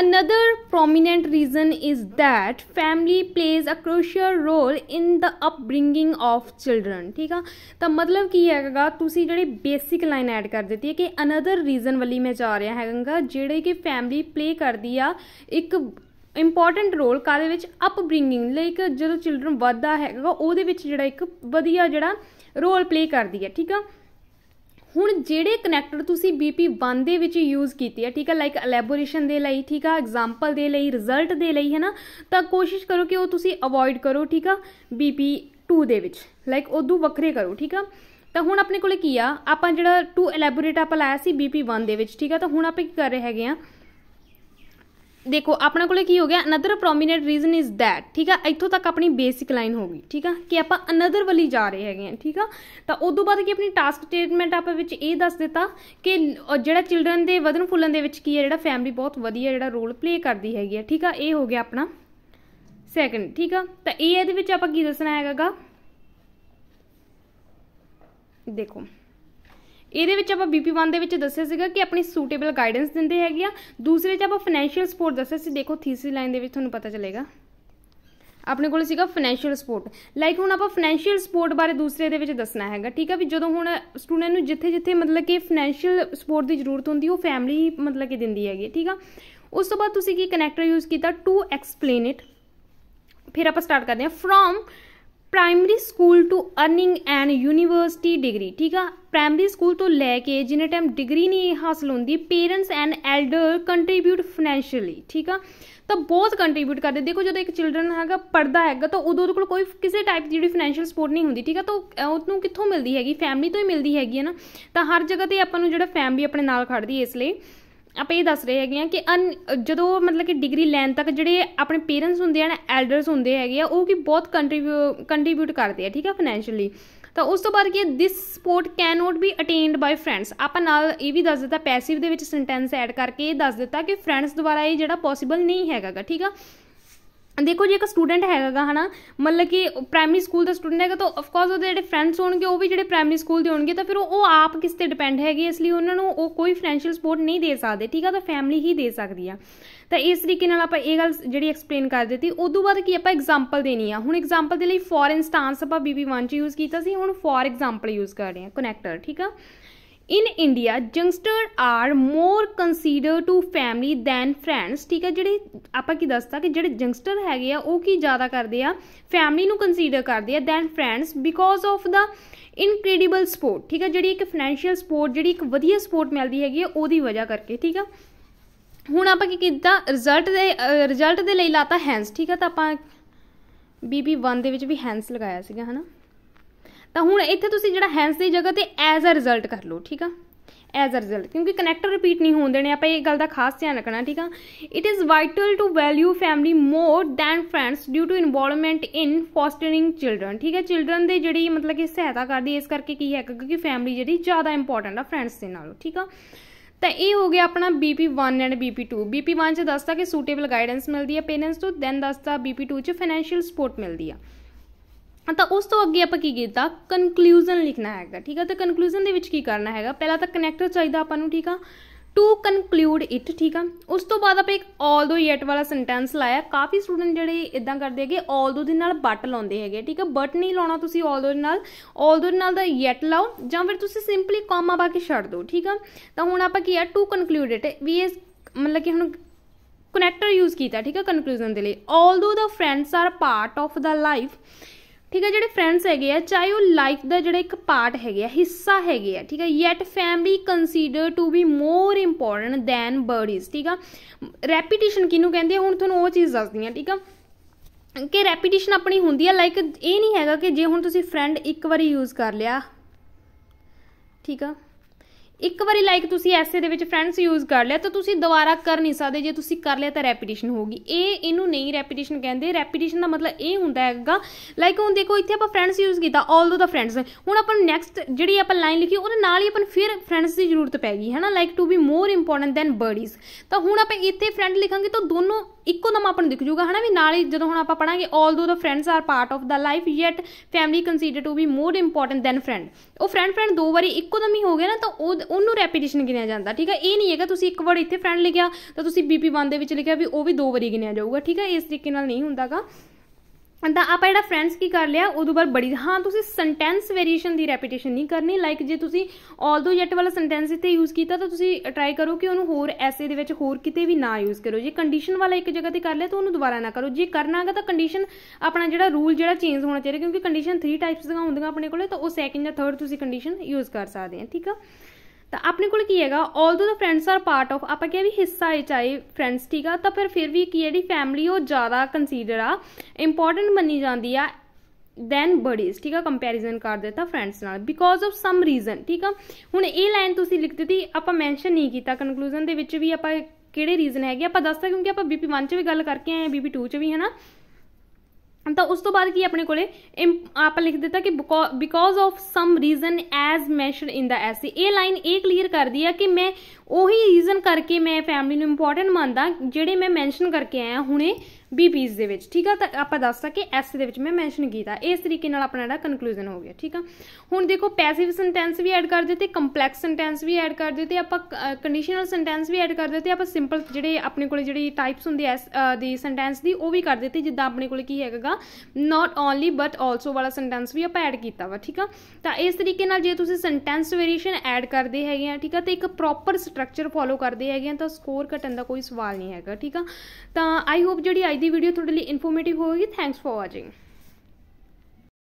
another prominent reason is that family plays a crucial role in the upbringing of children ਠੀਕ ਆ ਤਾਂ ਮਤਲਬ ਕੀ ਹੈਗਾ ਤੁਸੀਂ ਜਿਹੜੇ ਬੇਸਿਕ ਲਾਈਨ ਐਡ ਕਰ ਦਿੱਤੀ ਹੈ ਕਿ another reason ਵਾਲੀ ਮੈਂ ਜਾ ਰਿਹਾ ਹੈਗਾ ਜਿਹੜੇ ਕਿ ਫੈਮਿਲੀ ਪਲੇ ਕਰਦੀ ਆ ਇੱਕ ਇੰਪੋਰਟੈਂਟ ਰੋਲ ਕਾਦੇ ਵਿੱਚ ਅਪਬ੍ਰਿੰਗਿੰਗ ਲਾਈਕ ਜਦੋਂ ਚਿਲड्रन ਵੱਧਦਾ ਹੈਗਾ ਉਹਦੇ ਵਿੱਚ ਜਿਹੜਾ ਇੱਕ ਵਧੀਆ ਜਿਹੜਾ ਰੋਲ ਪਲੇ ਕਰਦੀ ਹੈ ਠੀਕ ਆ ਹੁਣ ਜਿਹੜੇ ਕਨੈਕਟਰ ਤੁਸੀਂ BP1 ਦੇ ਵਿੱਚ ਯੂਜ਼ ਕੀਤੇ ਆ ਠੀਕ ਆ ਲਾਈਕ ਅਲੈਬੋਰੇਸ਼ਨ ਦੇ ਲਈ ਠੀਕ ਆ ਐਗਜ਼ਾਮਪਲ ਦੇ ਲਈ ਰਿਜ਼ਲਟ ਦੇ ਲਈ ਹੈ ਨਾ ਤਾਂ ਕੋਸ਼ਿਸ਼ ਕਰੋ ਕਿ ਉਹ ਤੁਸੀਂ ਅਵੋਇਡ ਕਰੋ ਠੀਕ ਆ BP2 ਦੇ ਵਿੱਚ ਲਾਈਕ ਉਦੋਂ ਵੱਖਰੇ ਕਰੋ ਠੀਕ ਆ ਤਾਂ ਹੁਣ ਆਪਣੇ ਕੋਲੇ ਕੀ ਆ ਆਪਾਂ ਜਿਹੜਾ 2 ਐਲੈਬੋਰੇਟ ਆਪਾਂ ਲਾਇਆ ਸੀ BP1 ਦੇ ਵਿੱਚ ਠੀਕ ਆ ਤਾਂ ਹੁਣ ਆਪਾਂ ਕੀ ਕਰ ਰਹੇ ਹੈਗੇ ਆ ਦੇਖੋ ਆਪਣੇ ਕੋਲੇ ਕੀ ਹੋ ਗਿਆ another prominent reason is that ਠੀਕ ਆ ਇੱਥੋਂ ਤੱਕ ਆਪਣੀ ਬੇਸਿਕ ਲਾਈਨ ਹੋ ਗਈ ਠੀਕ ਆ ਕਿ ਆਪਾਂ ਅਨਦਰ ਵਾਲੀ ਜਾ ਰਹੇ ਹੈਗੇ ਆ ਠੀਕ ਆ ਤਾਂ ਉਸ ਤੋਂ ਬਾਅਦ ਕੀ ਆਪਣੀ ਟਾਸਕ ਸਟੇਟਮੈਂਟ ਆਪਾਂ ਵਿੱਚ ਇਹ ਦੱਸ ਦਿੱਤਾ ਕਿ ਜਿਹੜਾ ਚਿਲड्रन ਦੇ ਵਧਨ ਫੁੱਲਣ ਦੇ ਵਿੱਚ ਕੀ ਹੈ ਜਿਹੜਾ ਫੈਮਿਲੀ ਬਹੁਤ ਵਧੀਆ ਜਿਹੜਾ ਰੋਲ ਪਲੇ ਕਰਦੀ ਹੈਗੀ ਆ ਠੀਕ ਆ ਇਹ ਹੋ ਗਿਆ ਆਪਣਾ ਸੈਕੰਡ ਠੀਕ ਆ ਤਾਂ ਇਹ ਇਹਦੇ ਵਿੱਚ ਆਪਾਂ ਕੀ ਦੱਸਣਾ ਹੈਗਾਗਾ ਦੇਖੋ ਇਹਦੇ ਵਿੱਚ ਆਪਾਂ ਬੀਪੀ 1 ਦੇ ਵਿੱਚ ਦੱਸਿਆ ਸੀਗਾ ਕਿ ਆਪਣੀ ਸੂਟੇਬਲ ਗਾਈਡੈਂਸ ਦਿੰਦੇ ਹੈਗੇ ਆ ਦੂਸਰੇ 'ਚ ਆਪਾਂ ਫਾਈਨੈਂਸ਼ੀਅਲ ਸਪੋਰਟ ਦੱਸਿਆ ਸੀ ਦੇਖੋ ਥੀਸਿਸ ਲਾਈਨ ਦੇ ਵਿੱਚ ਤੁਹਾਨੂੰ ਪਤਾ ਚੱਲੇਗਾ ਆਪਣੇ ਕੋਲ ਸੀਗਾ ਫਾਈਨੈਂਸ਼ੀਅਲ ਸਪੋਰਟ ਲਾਈਕ ਹੁਣ ਆਪਾਂ ਫਾਈਨੈਂਸ਼ੀਅਲ ਸਪੋਰਟ ਬਾਰੇ ਦੂਸਰੇ ਦੇ ਵਿੱਚ ਦੱਸਣਾ ਹੈਗਾ ਠੀਕ ਆ ਵੀ ਜਦੋਂ ਹੁਣ ਸਟੂਡੈਂਟ ਨੂੰ ਜਿੱਥੇ-ਜਿੱਥੇ ਮਤਲਬ ਕਿ ਫਾਈਨੈਂਸ਼ੀਅਲ ਸਪੋਰਟ ਦੀ ਜ਼ਰੂਰਤ ਹੁੰਦੀ ਉਹ ਫੈਮਿਲੀ ਮਤਲਬ ਕਿ ਦਿੰਦੀ ਹੈਗੀ ਠੀਕ ਆ ਉਸ ਤੋਂ ਬਾਅਦ ਤੁਸੀਂ ਕੀ ਕਨੈਕਟਰ ਯੂਜ਼ ਕੀਤਾ ਟੂ ਐਕਸਪਲੇਨ ਇਟ ਫਿਰ ਆਪਾਂ ਸਟਾਰਟ ਕਰਦੇ ਹਾਂ from primary school to earning and university degree ਠੀਕ ਆ ਪ੍ਰਾਇਮਰੀ ਸਕੂਲ ਤੋਂ ਲੈ ਕੇ ਜਿੰਨੇ ਟਾਈਮ ਡਿਗਰੀ ਨਹੀਂ ਹਾਸਲ ਹੁੰਦੀ parents and elder contribute financially ਠੀਕ ਆ ਤਾਂ ਬਹੁਤ ਕੰਟਰੀਬਿਊਟ ਕਰਦੇ ਦੇਖੋ ਜਦੋਂ ਇੱਕ ਚਿਲड्रन ਹੈਗਾ ਪੜਦਾ ਹੈਗਾ ਤਾਂ ਉਦੋਂ ਉਹਦੇ ਕੋਲ ਕੋਈ ਕਿਸੇ ਟਾਈਪ ਦੀ ਜਿਹੜੀ ਫਾਈਨੈਂਸ਼ੀਅਲ ਸਪੋਰਟ ਨਹੀਂ ਹੁੰਦੀ ਠੀਕ ਆ ਤਾਂ ਉਹਨੂੰ ਕਿੱਥੋਂ ਮਿਲਦੀ ਹੈਗੀ ਫੈਮਿਲੀ ਤੋਂ ਹੀ ਮਿਲਦੀ ਹੈਗੀ ਹੈ ਨਾ ਤਾਂ ਹਰ ਜਗ੍ਹਾ ਤੇ ਆਪਾਂ ਨੂੰ ਜਿਹੜਾ ਫੈਮਿਲੀ ਆਪਣੇ ਨਾਲ ਖੜਦੀ ਇਸ ਲਈ ਆਪਾਂ ਇਹ ਦੱਸ ਰਹੇ ਹੈਗੇ ਆ ਕਿ ਜਦੋਂ ਮਤਲਬ ਕਿ ਡਿਗਰੀ ਲੈਣ ਤੱਕ ਜਿਹੜੇ ਆਪਣੇ ਪੇਰੈਂਟਸ ਹੁੰਦੇ ਆ ਨਾ ਐਲਡਰਸ ਹੁੰਦੇ ਹੈਗੇ ਆ ਉਹ ਕਿ ਬਹੁਤ ਕੰਟਰੀਬਿਊ ਕੰਟਰੀਬਿਊਟ ਕਰਦੇ ਆ ਠੀਕ ਆ ਫਾਈਨੈਂਸ਼ੀਅਲੀ ਤਾਂ ਉਸ ਤੋਂ ਬਾਅਦ ਕੀ this support can not be attended by friends ਆਪਾਂ ਨਾਲ ਇਹ ਵੀ ਦੱਸ ਦਿੱਤਾ ਪੈਸਿਵ ਦੇ ਵਿੱਚ ਸੈਂਟੈਂਸ ਐਡ ਕਰਕੇ ਇਹ ਦੱਸ ਦਿੱਤਾ ਕਿ ਫਰੈਂਡਸ ਦੁਆਰਾ ਇਹ ਜਿਹੜਾ ਪੋਸੀਬਲ ਨਹੀਂ ਹੈਗਾਗਾ ਠੀਕ ਆ ਦੇਖੋ ਜੇ ਇੱਕ ਸਟੂਡੈਂਟ ਹੈਗਾਗਾ ਹਨਾ ਮਤਲਬ ਕਿ ਪ੍ਰਾਇਮਰੀ ਸਕੂਲ ਦਾ ਸਟੂਡੈਂਟ ਹੈਗਾ ਤਾਂ ਆਫ ਕੋਰਸ ਉਹਦੇ ਜਿਹੜੇ ਫਰੈਂਡਸ ਹੋਣਗੇ ਉਹ ਵੀ ਜਿਹੜੇ ਪ੍ਰਾਇਮਰੀ ਸਕੂਲ ਦੇ ਹੋਣਗੇ ਤਾਂ ਫਿਰ ਉਹ ਆਪ ਕਿਸ ਤੇ ਡਿਪੈਂਡ ਹੈਗੇ ਇਸ ਲਈ ਉਹਨਾਂ ਨੂੰ ਉਹ ਕੋਈ ਫਾਈਨੈਂਸ਼ੀਅਲ ਸਪੋਰਟ ਨਹੀਂ ਦੇ ਸਕਦੇ ਠੀਕ ਆ ਤਾਂ ਫੈਮਿਲੀ ਹੀ ਦੇ ਸਕਦੀ ਆ ਤਾਂ ਇਸ ਤਰੀਕੇ ਨਾਲ ਆਪਾਂ ਇਹ ਗੱਲ ਜਿਹੜੀ ਐਕਸਪਲੇਨ ਕਰ ਦਿੱਤੀ ਉਦੋਂ ਬਾਅਦ ਕੀ ਆਪਾਂ ਐਗਜ਼ਾਮਪਲ ਦੇਣੀ ਆ ਹੁਣ ਐਗਜ਼ਾਮਪਲ ਦੇ ਲਈ ਫੋਰ ਇਨਸਟੈਂਸ ਆਪਾਂ BB1 ਚ ਯੂਜ਼ ਕੀਤਾ ਸੀ ਹੁਣ ਫੋਰ ਐਗਜ਼ਾਮਪਲ ਯੂਜ਼ ਕਰ ਰਹੇ ਆ ਕਨੈਕਟਰ ਠੀਕ ਆ in India youngster are more consider to family than friends ਠੀਕ ਹੈ ਜਿਹੜੇ ਆਪਾਂ ਕੀ ਦੱਸਤਾ ਕਿ ਜਿਹੜੇ ਜੰਗਸਟਰ ਹੈਗੇ ਆ ਉਹ ਕੀ ਜ਼ਿਆਦਾ ਕਰਦੇ ਆ ਫੈਮਿਲੀ ਨੂੰ ਕੰਸੀਡਰ ਕਰਦੇ ਆ than friends because of the incredible support ਠੀਕ ਹੈ ਜਿਹੜੀ ਇੱਕ ਫਾਈਨੈਂਸ਼ੀਅਲ ਸਪੋਰਟ ਜਿਹੜੀ ਇੱਕ ਵਧੀਆ ਸਪੋਰਟ ਮਿਲਦੀ ਹੈਗੀ ਆ ਉਹਦੀ ਵਜ੍ਹਾ ਕਰਕੇ ਠੀਕ ਆ ਹੁਣ ਆਪਾਂ ਕੀ ਕੀਤਾ ਰਿਜ਼ਲਟ ਦੇ ਰਿਜ਼ਲਟ ਦੇ ਲਈ ਲਾਤਾ ਹੈਂਸ ਠੀਕ ਆ ਤਾਂ ਆਪਾਂ ਬੀਬੀ 1 ਦੇ ਵਿੱਚ ਵੀ ਹੈਂਸ ਲਗਾਇਆ ਸੀਗਾ ਹਨਾ ਤਾਂ ਹੁਣ ਇੱਥੇ ਤੁਸੀਂ ਜਿਹੜਾ ਹੈਂਸ ਦੀ ਜਗ੍ਹਾ ਤੇ ਐਜ਼ ਅ ਰਿਜ਼ਲਟ ਕਰ ਲਓ ਠੀਕ ਆ ਐਜ਼ ਅ ਰਿਜ਼ਲਟ ਕਿਉਂਕਿ ਕਨੈਕਟਰ ਰਿਪੀਟ ਨਹੀਂ ਹੋਣ ਦੇਣੇ ਆਪਾਂ ਇਹ ਗੱਲ ਦਾ ਖਾਸ ਧਿਆਨ ਰੱਖਣਾ ਠੀਕ ਆ it is vital to value family more than friends due to involvement in fostering children ਠੀਕ ਆ ਚਿਲਡਰਨ ਦੇ ਜਿਹੜੀ ਮਤਲਬ ਕਿ ਸਹਾਇਤਾ ਕਰਦੀ ਇਸ ਕਰਕੇ ਕੀ ਹੈ ਕਿਉਂਕਿ ਫੈਮਿਲੀ ਜਿਹੜੀ ਜ਼ਿਆਦਾ ਇੰਪੋਰਟੈਂਟ ਆ ਫਰੈਂਡਸ ਦੇ ਨਾਲੋਂ ਠੀਕ ਆ ਤਾਂ ਇਹ ਹੋ ਗਿਆ ਆਪਣਾ BP1 ਐਂਡ BP2 BP1 ਚ ਦੱਸਦਾ ਕਿ ਸੂਟੇਬਲ ਗਾਈਡੈਂਸ ਮਿਲਦੀ ਹੈ ਪੇਰੈਂਟਸ ਤੋਂ ਦੈਨ ਦੱਸਦਾ BP2 ਚ ਫਾਈਨੈਂਸ਼ੀਅਲ ਸਪੋਰਟ ਮਿਲਦੀ ਆ ਤਾਂ ਉਸ ਤੋਂ ਅੱਗੇ ਆਪਾਂ ਕੀ ਕੀਤਾ ਕਨਕਲੂਜਨ ਲਿਖਣਾ ਹੈਗਾ ਠੀਕ ਆ ਤਾਂ ਕਨਕਲੂਜਨ ਦੇ ਵਿੱਚ ਕੀ ਕਰਨਾ ਹੈਗਾ ਪਹਿਲਾਂ ਤਾਂ ਕਨੈਕਟਰ ਚਾਹੀਦਾ ਆਪਾਂ ਨੂੰ ਠੀਕ ਆ ਟੂ ਕਨਕਲੂਡ ਇਟ ਠੀਕ ਆ ਉਸ ਤੋਂ ਬਾਅਦ ਆਪਾਂ ਇੱਕ ਆਲਦੋ ਯੈਟ ਵਾਲਾ ਸੈਂਟੈਂਸ ਲਾਇਆ ਕਾਫੀ ਸਟੂਡੈਂਟ ਜਿਹੜੇ ਇਦਾਂ ਕਰਦੇ ਹੈਗੇ ਆਲਦੋ ਦੇ ਨਾਲ ਬਟ ਲਾਉਂਦੇ ਹੈਗੇ ਠੀਕ ਆ ਬਟ ਨਹੀਂ ਲਾਉਣਾ ਤੁਸੀਂ ਆਲਦੋ ਦੇ ਨਾਲ ਆਲਦੋ ਦੇ ਨਾਲ ਦਾ ਯੈਟ ਲਾਓ ਜਾਂ ਫਿਰ ਤੁਸੀਂ ਸਿੰਪਲੀ ਕਾਮਾ ਪਾ ਕੇ ਛੱਡ ਦਿਓ ਠੀਕ ਆ ਤਾਂ ਹੁਣ ਆਪਾਂ ਕੀ ਆ ਟੂ ਕਨਕਲੂਡ ਇਟ ਵੀ ਇਸ ਮਤਲਬ ਕਿ ਹੁਣ ਕਨੈਕਟਰ ਯੂਜ਼ ਕੀਤਾ ਠੀਕ ਆ ਕਨਕਲੂਜਨ ਦੇ ਲਈ although the friends are part of the life ਠੀਕ ਹੈ ਜਿਹੜੇ ਫਰੈਂਡਸ ਹੈਗੇ ਆ ਚਾਹੇ ਉਹ ਲਾਈਫ ਦਾ ਜਿਹੜਾ ਇੱਕ ਪਾਰਟ ਹੈਗੇ ਆ ਹਿੱਸਾ ਹੈਗੇ ਆ ਠੀਕ ਹੈ yet family consider to be more important than buddies ਠੀਕ ਆ ਰੈਪੀਟੀਸ਼ਨ ਕਿਹਨੂੰ ਕਹਿੰਦੇ ਆ ਹੁਣ ਤੁਹਾਨੂੰ ਉਹ ਚੀਜ਼ ਦੱਸਦੀ ਆ ਠੀਕ ਆ ਕਿ ਰੈਪੀਟੀਸ਼ਨ ਆਪਣੀ ਹੁੰਦੀ ਆ ਲਾਈਕ ਇਹ ਨਹੀਂ ਹੈਗਾ ਕਿ ਜੇ ਹੁਣ ਤੁਸੀਂ ਫਰੈਂਡ ਇੱਕ ਵਾਰੀ ਯੂਜ਼ ਕਰ ਲਿਆ ਠੀਕ ਆ ਇੱਕ ਵਾਰੀ ਲਾਈਕ ਤੁਸੀਂ ਐਸੇ ਦੇ ਵਿੱਚ ਫਰੈਂਡਸ ਯੂਜ਼ ਕਰ ਲਿਆ ਤਾਂ ਤੁਸੀਂ ਦੁਬਾਰਾ ਕਰ ਨਹੀਂ ਸਕਦੇ ਜੇ ਤੁਸੀਂ ਕਰ ਲਿਆ ਤਾਂ ਰੈਪੀਟੀਸ਼ਨ ਹੋਊਗੀ ਇਹ ਇਹਨੂੰ ਨਹੀਂ ਰੈਪੀਟੀਸ਼ਨ ਕਹਿੰਦੇ ਰੈਪੀਟੀਸ਼ਨ ਦਾ ਮਤਲਬ ਇਹ ਹੁੰਦਾ ਹੈਗਾ ਲਾਈਕ ਹੁਣ ਦੇਖੋ ਇੱਥੇ ਆਪਾਂ ਫਰੈਂਡਸ ਯੂਜ਼ ਕੀਤਾ ਆਲਦੋ ਦਾ ਫਰੈਂਡਸ ਹੁਣ ਆਪਾਂ ਨੈਕਸਟ ਜਿਹੜੀ ਆਪਾਂ ਲਾਈਨ ਲਿਖੀ ਉਹਦੇ ਨਾਲ ਹੀ ਆਪਾਂ ਫਿਰ ਫਰੈਂਡਸ ਦੀ ਜ਼ਰੂਰਤ ਪੈ ਗਈ ਹੈਨਾ like to be more important than buddies ਤਾਂ ਹੁਣ ਆਪਾਂ ਇੱਥੇ ਫਰੈਂਡ ਲਿਖਾਂਗੇ ਤਾਂ ਦੋਨੋਂ ਇੱਕੋ ਨਾਮ ਆਪਾਂ ਨੂੰ ਦਿਖ ਜੂਗਾ ਹਨਾ ਵੀ ਨਾਲ ਹੀ ਜਦੋਂ ਹੁਣ ਆਪਾਂ ਪੜਾਂਗੇ although the friends are part of the life yet family consider to be more important than friend ਉਹ ਫਰੈਂਡ ਫਰੈਂਡ ਦੋ ਵਾਰੀ ਇੱਕੋ ਨਾਮ ਹੀ ਹੋ ਗਿਆ ਨਾ ਤਾਂ ਉਹ ਉਹਨੂੰ ਰੈਪੀਟੀਸ਼ਨ ਗਿਣਿਆ ਜਾਂਦਾ ਠੀਕ ਹੈ ਇਹ ਨਹੀਂ ਹੈਗਾ ਤੁਸੀਂ ਇੱਕ ਵਾਰ ਇੱਥੇ ਫਰੈਂਡ ਲਿਖਿਆ ਤਾਂ ਤੁਸੀਂ BP1 ਦੇ ਵਿੱਚ ਲਿਖਿਆ ਵੀ ਉਹ ਵੀ ਦੋ ਵਾਰੀ ਗਿਣਿਆ ਜਾਊਗਾ ਠੀਕ ਹੈ ਇਸ ਤਰੀਕੇ ਨਾਲ ਨਹੀਂ ਹੁੰਦਾਗਾ ਤਾਂ ਆਪਾਂ ਜਿਹੜਾ ਫਰੈਂਡਸ ਕੀ ਕਰ ਲਿਆ ਉਦੋਂ ਬਾਅਦ ਬੜੀ ਹਾਂ ਤੁਸੀਂ ਸੈਂਟੈਂਸ ਵੇਰੀਏਸ਼ਨ ਦੀ ਰੈਪੀਟੀਸ਼ਨ ਨਹੀਂ ਕਰਨੀ ਲਾਈਕ ਜੇ ਤੁਸੀਂ ਆਲਦੋ ਜੈਟ ਵਾਲਾ ਸੈਂਟੈਂਸ ਇੱਥੇ ਯੂਜ਼ ਕੀਤਾ ਤਾਂ ਤੁਸੀਂ ਟਰਾਈ ਕਰੋ ਕਿ ਉਹਨੂੰ ਹੋਰ ਐਸੇ ਦੇ ਵਿੱਚ ਹੋਰ ਕਿਤੇ ਵੀ ਨਾ ਯੂਜ਼ ਕਰੋ ਜੇ ਕੰਡੀਸ਼ਨ ਵਾਲਾ ਇੱਕ ਜਗ੍ਹਾ ਤੇ ਕਰ ਲਿਆ ਤਾਂ ਉਹਨੂੰ ਦੁਬਾਰਾ ਨਾ ਕਰੋ ਜੇ ਕਰਨਾਗਾ ਤਾਂ ਕੰਡੀਸ਼ਨ ਆਪਣਾ ਜਿਹੜਾ ਰੂਲ ਜਿਹੜਾ ਚੇਂਜ ਹੋਣਾ ਚਾਹੀਦਾ ਕਿਉਂਕਿ ਕੰਡੀਸ਼ਨ 3 ਟਾਈਪਸ ਦੀਆਂ ਹੁੰਦੀਆਂ ਆਪਣੇ ਕੋਲੇ ਤਾਂ ਉਹ ਸੈਕਿੰਡ ਜਾਂ ਥਰਡ ਤੁਸੀਂ ਕੰਡੀਸ਼ਨ ਯੂਜ਼ ਕਰ ਸਕਦੇ ਆ ਠੀਕ ਆ ਤਾਂ ਆਪਣੇ ਕੋਲ ਕੀ ਹੈਗਾ although the friends are part of ਆਪਾਂ ਕਿਹਾ ਵੀ ਹਿੱਸਾ ਹੈ ਚਾਹੇ ਫਰੈਂਡਸ ਠੀਕ ਆ ਤਾਂ ਫਿਰ ਫਿਰ ਵੀ ਕੀ ਜਿਹੜੀ ਫੈਮਿਲੀ ਉਹ ਜ਼ਿਆਦਾ ਕੰਸੀਡਰ ਆ ਇੰਪੋਰਟੈਂਟ ਮੰਨੀ ਜਾਂਦੀ ਆ ਦੈਨ ਬਡੀਜ਼ ਠੀਕ ਆ ਕੰਪੈਰੀਜ਼ਨ ਕਰ ਦਿੱਤਾ ਫਰੈਂਡਸ ਨਾਲ ਬਿਕੋਜ਼ ਆਫ ਸਮ ਰੀਜ਼ਨ ਠੀਕ ਆ ਹੁਣ ਇਹ ਲਾਈਨ ਤੁਸੀਂ ਲਿਖ ਦਿੱਤੀ ਆਪਾਂ ਮੈਂਸ਼ਨ ਨਹੀਂ ਕੀਤਾ ਕਨਕਲੂਜਨ ਦੇ ਵਿੱਚ ਵੀ ਆਪਾਂ ਕਿਹੜੇ ਰੀਜ਼ਨ ਹੈਗੇ ਆਪਾਂ ਦੱਸਦਾ ਕਿਉਂਕਿ ਆਪਾਂ ਬੀਪੀ 1 ਚ ਵੀ ਗੱਲ ਕਰਕੇ ਆਏ ਆ ਬੀਪੀ 2 ਚ ਵੀ ਹੈ ਨਾ ਤਾਂ ਉਸ ਤੋਂ ਬਾਅਦ ਕੀ ਆਪਣੇ ਕੋਲੇ ਆਪਾਂ ਲਿਖ ਦਿੱਤਾ ਕਿ because of some reason as mention in the essay ਇਹ ਲਾਈਨ ਇਹ ਕਲੀਅਰ ਕਰਦੀ ਆ ਕਿ ਮੈਂ ਉਹੀ ਰੀਜ਼ਨ ਕਰਕੇ ਮੈਂ ਫੈਮਿਲੀ ਨੂੰ ਇੰਪੋਰਟੈਂਟ ਮੰਨਦਾ ਜਿਹੜੇ ਮੈਂ ਮੈਂਸ਼ਨ ਕਰਕੇ ਆਇਆ ਹੁਣੇ ਬੀ ਪੀਸ ਦੇ ਵਿੱਚ ਠੀਕ ਆ ਤਾਂ ਆਪਾਂ ਦੱਸ ਸਕੇ ਐਸ ਦੇ ਵਿੱਚ ਮੈਂ ਮੈਂਸ਼ਨ ਕੀਤਾ ਇਸ ਤਰੀਕੇ ਨਾਲ ਆਪਣਾ ਜਿਹੜਾ ਕਨਕਲੂਜਨ ਹੋ ਗਿਆ ਠੀਕ ਆ ਹੁਣ ਦੇਖੋ ਪੈਸਿਵ ਸੈਂਟੈਂਸ ਵੀ ਐਡ ਕਰ ਦਿੱਤੇ ਕੰਪਲੈਕਸ ਸੈਂਟੈਂਸ ਵੀ ਐਡ ਕਰ ਦਿੱਤੇ ਆਪਾਂ ਕੰਡੀਸ਼ਨਲ ਸੈਂਟੈਂਸ ਵੀ ਐਡ ਕਰ ਦਿੱਤੇ ਆਪਾਂ ਸਿੰਪਲ ਜਿਹੜੇ ਆਪਣੇ ਕੋਲੇ ਜਿਹੜੀ ਟਾਈਪਸ ਹੁੰਦੇ ਐਸ ਦੀ ਸੈਂਟੈਂਸ ਦੀ ਉਹ ਵੀ ਕਰ ਦਿੱਤੇ ਜਿੱਦਾਂ ਆਪਣੇ ਕੋਲੇ ਕੀ ਹੈਗਾਗਾ ਨਾਟ ਓਨਲੀ ਬਟ ਆਲਸੋ ਵਾਲਾ ਸੈਂਟੈਂਸ ਵੀ ਆਪਾਂ ਐਡ ਕੀਤਾ ਵਾ ਠੀਕ ਆ ਤਾਂ ਇਸ ਤਰੀਕੇ ਨਾਲ ਜੇ ਤੁਸੀਂ ਸੈਂਟੈਂਸ ਵੇਰੀਏਸ਼ਨ ਐਡ ਕਰਦੇ ਹੈਗੇ ਆ ਠੀਕ ਆ ਤੇ ਇੱਕ ਪ੍ਰੋਪਰ ਸਟਰਕਚਰ ਫੋਲੋ ਕਰਦੇ ਹੈਗੇ ਆ ਤਾਂ ਸਕੋਰ ਘਟਣ ਦਾ ਕੋਈ ਸਵਾਲ ਨਹੀਂ ਹੈਗਾ ਠੀਕ ਆ ਤਾਂ ਆਈ ਹੋਪ ਜਿਹੜੀ ਅੱਜ ਦੀ ਵੀਡੀਓ ਤੁਹਾਡੇ ਲਈ ਇਨਫੋਰਮੇਟਿਵ ਹੋਵੇਗੀ ਥੈਂਕਸ ਫॉर ਵਾਚਿੰਗ